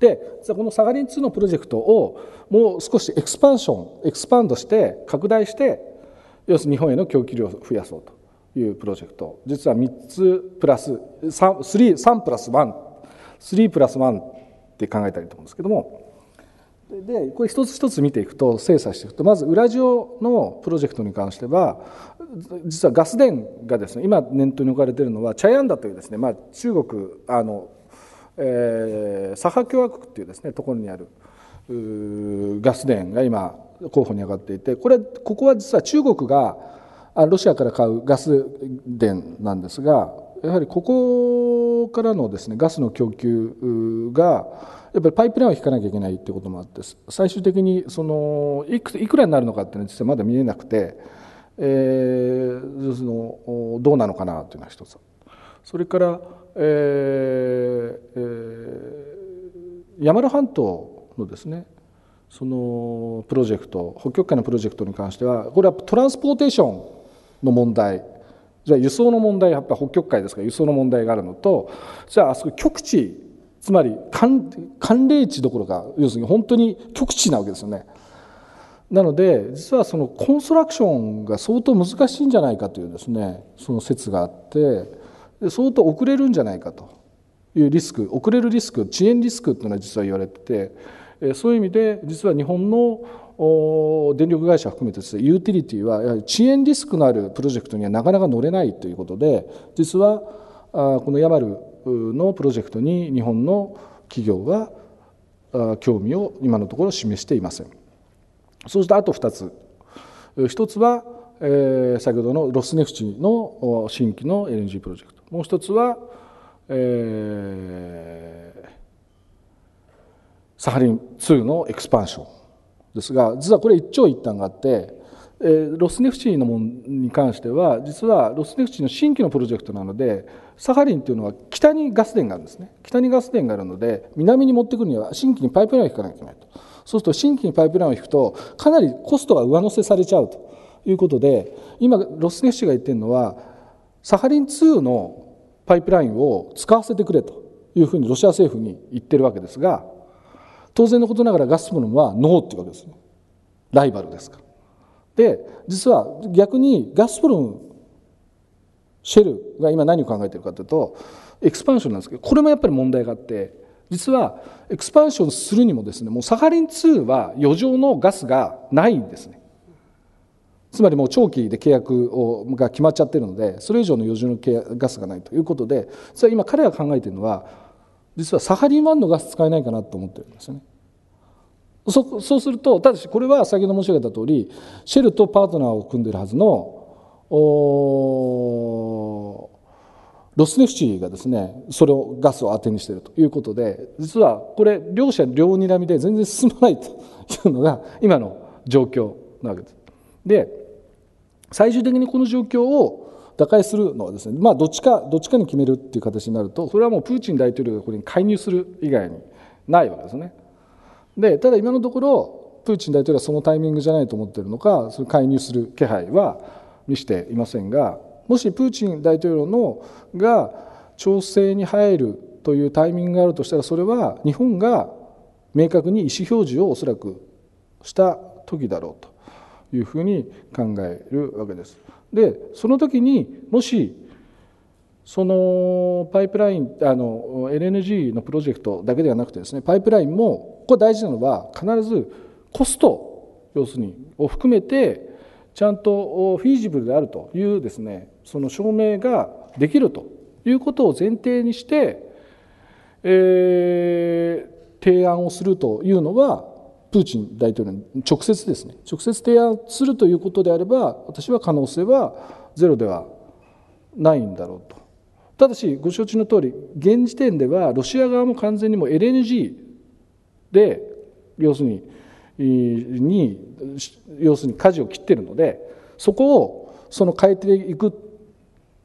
でこのサハリン2のプロジェクトをもう少しエクスパンションエクスパンドして拡大して要するに日本への供給量を増やそうと。いうプロジェクト実は3つプラス 3, 3, プラス13プラス1って考えたらいいと思うんですけどもでこれ一つ一つ見ていくと精査していくとまずウラジオのプロジェクトに関しては実はガス田がですね今念頭に置かれているのはチャイアンダというですね、まあ、中国あの、えー、サハ共和国っていうですねところにあるガス田が今候補に上がっていてこれここは実は中国がロシアから買うガス田なんですがやはりここからのですねガスの供給がやっぱりパイプラインを引かなきゃいけないってこともあって最終的にそのいくらになるのかっていうのは実はまだ見えなくて、えー、そのどうなのかなというのが一つそれから、えーえー、山田半島のですねそのプロジェクト北極海のプロジェクトに関してはこれはトランスポーテーションの問題じゃあ輸送の問題やっぱ北極海ですから輸送の問題があるのとじゃああそこ極地つまり寒冷地どころか要するに本当に極地なわけですよね。なので実はそのコンストラクションが相当難しいんじゃないかというですねその説があって相当遅れるんじゃないかというリスク遅れるリスク遅延リスクっていうのは実は言われてて。そういう意味で実は日本の電力会社含めてです、ね、ユーティリティは遅延リスクのあるプロジェクトにはなかなか乗れないということで実はこのヤマルのプロジェクトに日本の企業は興味を今のところ示していません。そしてあと2つ1つは先ほどのロスネフチの新規の LNG プロジェクトもう1つは、えーサハリン2のエクスパンションですが実はこれ一長一短があって、えー、ロスネフチのものに関しては実はロスネフチの新規のプロジェクトなのでサハリンというのは北にガス田があるんですね北にガス田があるので南に持ってくるには新規にパイプラインを引かなきゃいけないとそうすると新規にパイプラインを引くとかなりコストが上乗せされちゃうということで今ロスネフチが言ってるのはサハリン2のパイプラインを使わせてくれというふうにロシア政府に言ってるわけですが当然のことながらガスプロムはノーっていうわけですよライバルですかで実は逆にガスプロムシェルが今何を考えてるかというとエクスパンションなんですけどこれもやっぱり問題があって実はエクスパンションするにもですねもうサハリン2は余剰のガスがないんですねつまりもう長期で契約をが決まっちゃってるのでそれ以上の余剰のガスがないということでそれは今彼が考えてるのは実はサハリンのガス使えないかなと思ってるんですよね。そそうするとただしこれは先ほど申し上げた通りシェルとパートナーを組んでるはずのロスネフチがですねそれをガスを当てにしているということで実はこれ両者両にらみで全然進まないというのが今の状況なわけです。で最終的にこの状況を打開するのはですね、まあ、どっちかどっちかに決めるっていう形になるとそれはもうプーチン大統領がこれに介入する以外にないわけですね。でただ今のところプーチン大統領はそのタイミングじゃないと思っているのかそれ介入する気配は見せていませんがもしプーチン大統領のが調整に入るというタイミングがあるとしたらそれは日本が明確に意思表示をおそらくした時だろうというふうに考えるわけです。でその時にもしそのパイプラインあの LNG のプロジェクトだけではなくてですねパイプラインもここ大事なのは必ずコスト要するにを含めてちゃんとフィージブルであるというですねその証明ができるということを前提にして、えー、提案をするというのはプーチン大統領に直接ですね直接提案するということであれば私は可能性はゼロではないんだろうとただしご承知の通り現時点ではロシア側も完全にも LNG で要するにに要するに舵を切ってるのでそこをその変えていくっ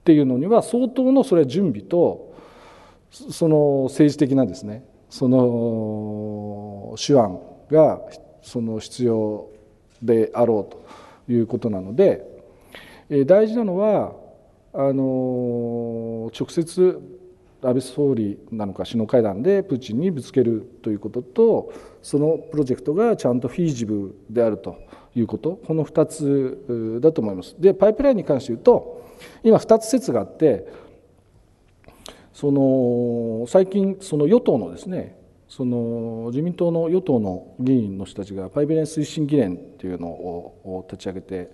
ていうのには相当のそれは準備とその政治的なですねその手腕がその必要であろうということなので大事なのはあの直接安倍総理なのか首脳会談でプーチンにぶつけるということとそのプロジェクトがちゃんとフィージブルであるということこの2つだと思います。でパイプラインに関して言うと今2つ説があってその最近その与党のですねその自民党の与党の議員の人たちがパイラレン推進議連というのを立ち上げて、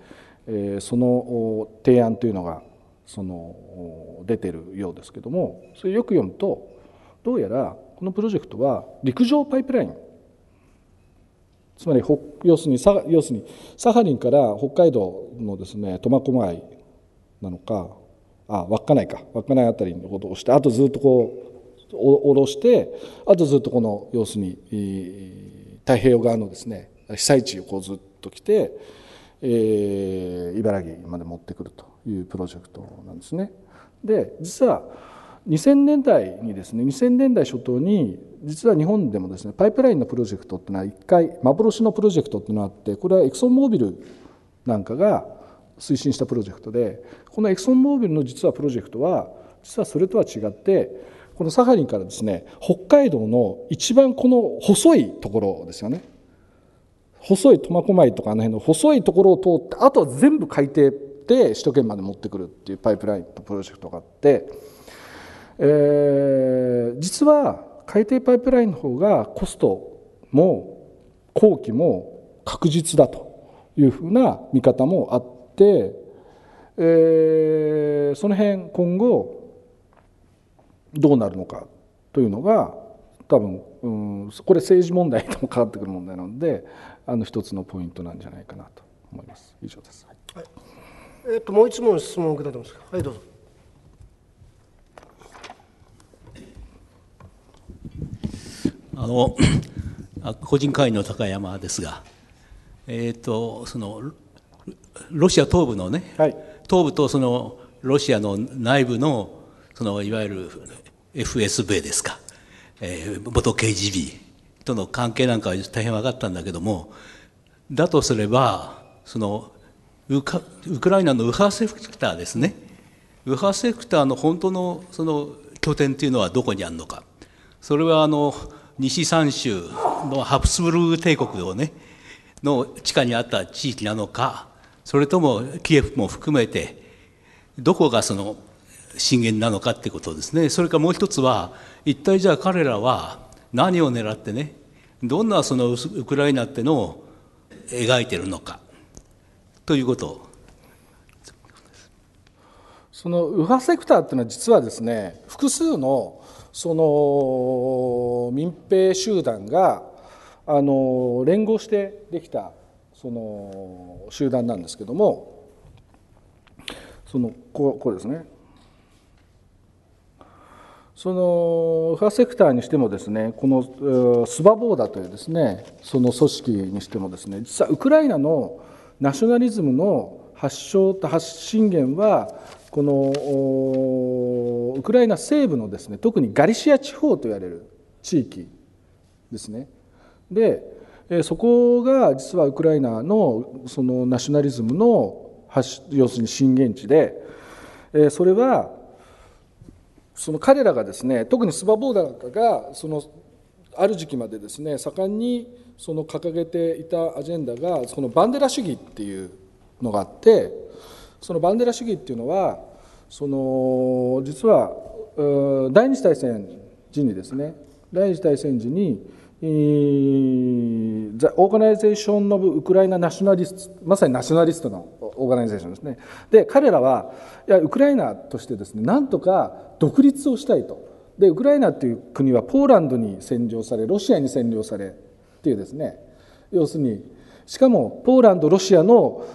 えその提案というのがその出てるようですけどもそれよく読むとどうやらこのプロジェクトは陸上パイプラインつまり要するに要するにサハリンから北海道のですね苫小牧なのかあ稚内か稚内あたりのことをしてあとずっとこう。下ろしてあとずっとこの要するに太平洋側のですね被災地をこうずっと来て、えー、茨城まで持ってくるというプロジェクトなんですね。で実は2000年代にですね2000年代初頭に実は日本でもですねパイプラインのプロジェクトっていうのは1回幻のプロジェクトっていうのがあってこれはエクソンモービルなんかが推進したプロジェクトでこのエクソンモービルの実はプロジェクトは実はそれとは違ってこのサハリンからですね北海道の一番この細いところですよね細い苫小牧とかあの辺の細いところを通ってあとは全部海底で首都圏まで持ってくるっていうパイプラインのプロジェクトがあって、えー、実は海底パイプラインの方がコストも工期も確実だというふうな見方もあって、えー、その辺今後どうなるのかというのが多分、うん、これ政治問題とも関わってくる問題なのであの一つのポイントなんじゃないかなと思います。以上です、はいえっと、もう一問質問を受けたいますはい、どうぞ。あの個人会員の高山ですが、えーと、とそのロシア東部のね、はい、東部とそのロシアの内部のそのいわゆる FSB ですか、えー、元 KGB との関係なんかは大変分かったんだけどもだとすればそのウクライナの右派セクターですね右派セクターの本当のその拠点というのはどこにあるのかそれはあの西三州のハプスブルグ帝国をねの地下にあった地域なのかそれともキエフも含めてどこがその震源なのかってことですねそれからもう一つは一体じゃあ彼らは何を狙ってねどんなそのウクライナってのを描いてるのかということその右派セクターっていうのは実はですね複数のその民兵集団があの連合してできたその集団なんですけどもそのこうこうですねそのァーセクターにしてもですねこのスバボーダというですねその組織にしてもですね実はウクライナのナショナリズムの発祥と発信源はこのウクライナ西部のですね特にガリシア地方と言われる地域ですね。でそこが実はウクライナのそのナショナリズムの要するに震源地でそれはその彼らがですね特にスバボーダなんかがそのある時期までですね盛んにその掲げていたアジェンダがそのバンデラ主義っていうのがあってそのバンデラ主義っていうのはその実は第二次大戦時にですね第二次大戦時に「オーガナイゼーション・ノブ・ウクライナ・ナショナリストまさにナショナリストのオーガナイゼーションですねで彼らはいやウクライナとしてですねなんとか独立をしたいとでウクライナという国はポーランドに占領されロシアに占領されっていうですね要するにしかもポーランドロシアの、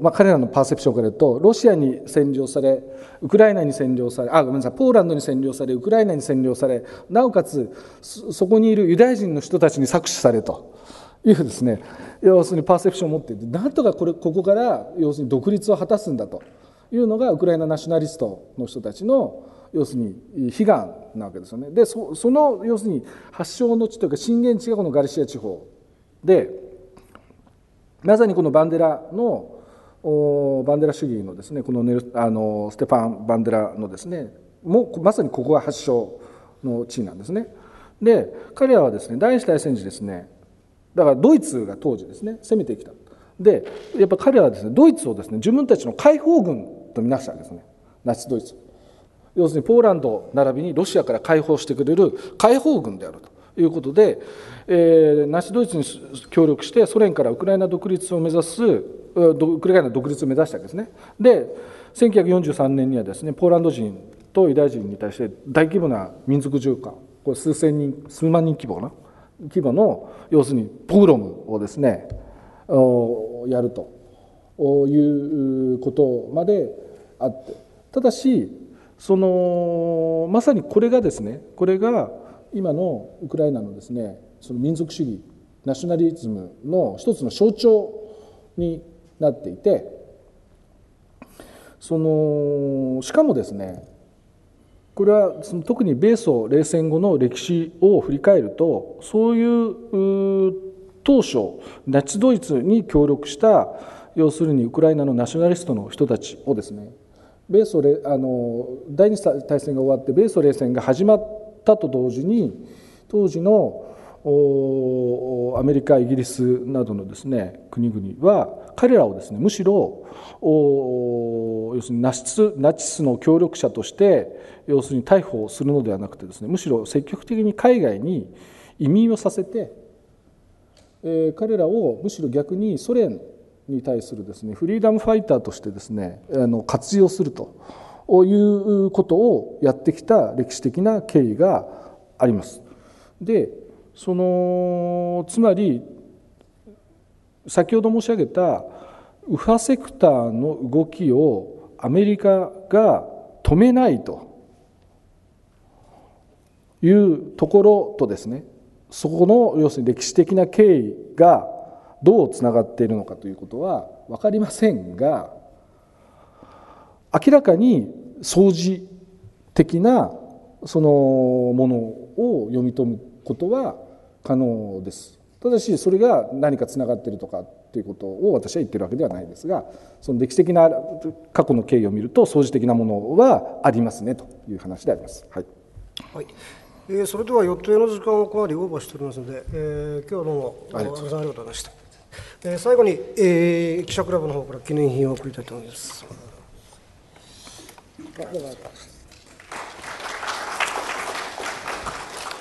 まあ、彼らのパーセプションから言うとロシアに占領されウクライナに占領されあごめんなさいポーランドに占領されウクライナに占領されなおかつそこにいるユダヤ人の人たちに搾取されというですね要するにパーセプションを持っていてなんとかこれここから要するに独立を果たすんだと。いうのがウクライナナショナリストの人たちの要するに悲願なわけですよね。でその要するに発祥の地というか震源地がこのガリシア地方でまさにこのバンデラのバンデラ主義のですねこのネルあのステファン・バンデラのですねもまさにここが発祥の地なんですね。で彼らはですね第一次大戦時ですねだからドイツが当時ですね攻めてきた。でやっぱ彼らはですねドイツをですね自分たちの解放軍とみなしたわけですねナチス・ドイツ要するにポーランド並びにロシアから解放してくれる解放軍であるということで、えー、ナチスドイツに協力してソ連からウクライナ独立を目指すウクライナ独立を目指したわけですねで1943年にはですねポーランド人とユダヤ人に対して大規模な民族住家これ数千人数万人規模な規模の要するにポグロムをですねやるということまであってただしそのまさにこれがですねこれが今のウクライナのですねその民族主義ナショナリズムの一つの象徴になっていてそのしかもですねこれはその特に米ソ冷戦後の歴史を振り返るとそういう当初ナチドイツに協力した要するにウクライナのナショナリストの人たちをですね米ソあの第二次大戦が終わって米ソ冷戦が始まったと同時に当時のアメリカイギリスなどのですね国々は彼らをですねむしろ要するにナチスナチスの協力者として要するに逮捕するのではなくてですねむしろ積極的に海外に移民をさせて、えー、彼らをむしろ逆にソ連に対するですねフリーダムファイターとしてですねあの活用するということをやってきた歴史的な経緯があります。でそのつまり先ほど申し上げた右派セクターの動きをアメリカが止めないというところとですねそこの要するに歴史的な経緯がどうつながっているのかということは分かりませんが明らかに掃除的なそのものを読み解る。ことは可能です。ただしそれが何かつながってるとかっていうことを私は言ってるわけではないですがその歴史的な過去の経緯を見ると掃除的なものはありますねという話であります。はい、はいえそれでは予定の時間をかなりオーバーしておりますので、えー、今日はどうも、はい、ありがとうございました。えー、最後に、えー、記者クラブの方から記念品を送りたいと思います。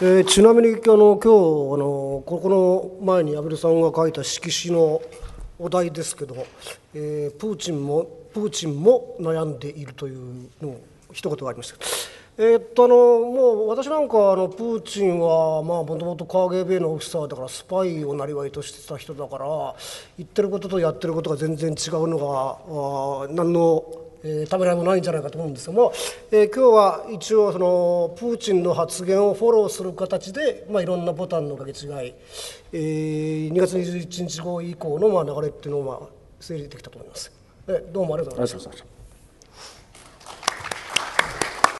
えー、ちなみにあの今日あのここの前に畔蒜さんが書いた色紙のお題ですけど、えー、プーチンもプーチンも悩んでいるというのを一言ありました。えー、っとあのもう私なんかあのプーチンはもともと KGB のオフィサーだからスパイを生りとしてた人だから言ってることとやってることが全然違うのがあ何の、えー、ためらいもないんじゃないかと思うんですけども、えー、今日は一応そのプーチンの発言をフォローする形で、まあ、いろんなボタンの掛け違い、えー、2月21日後以降のまあ流れっていうのをまあ整理できたと思います。えどうもありがとうございました。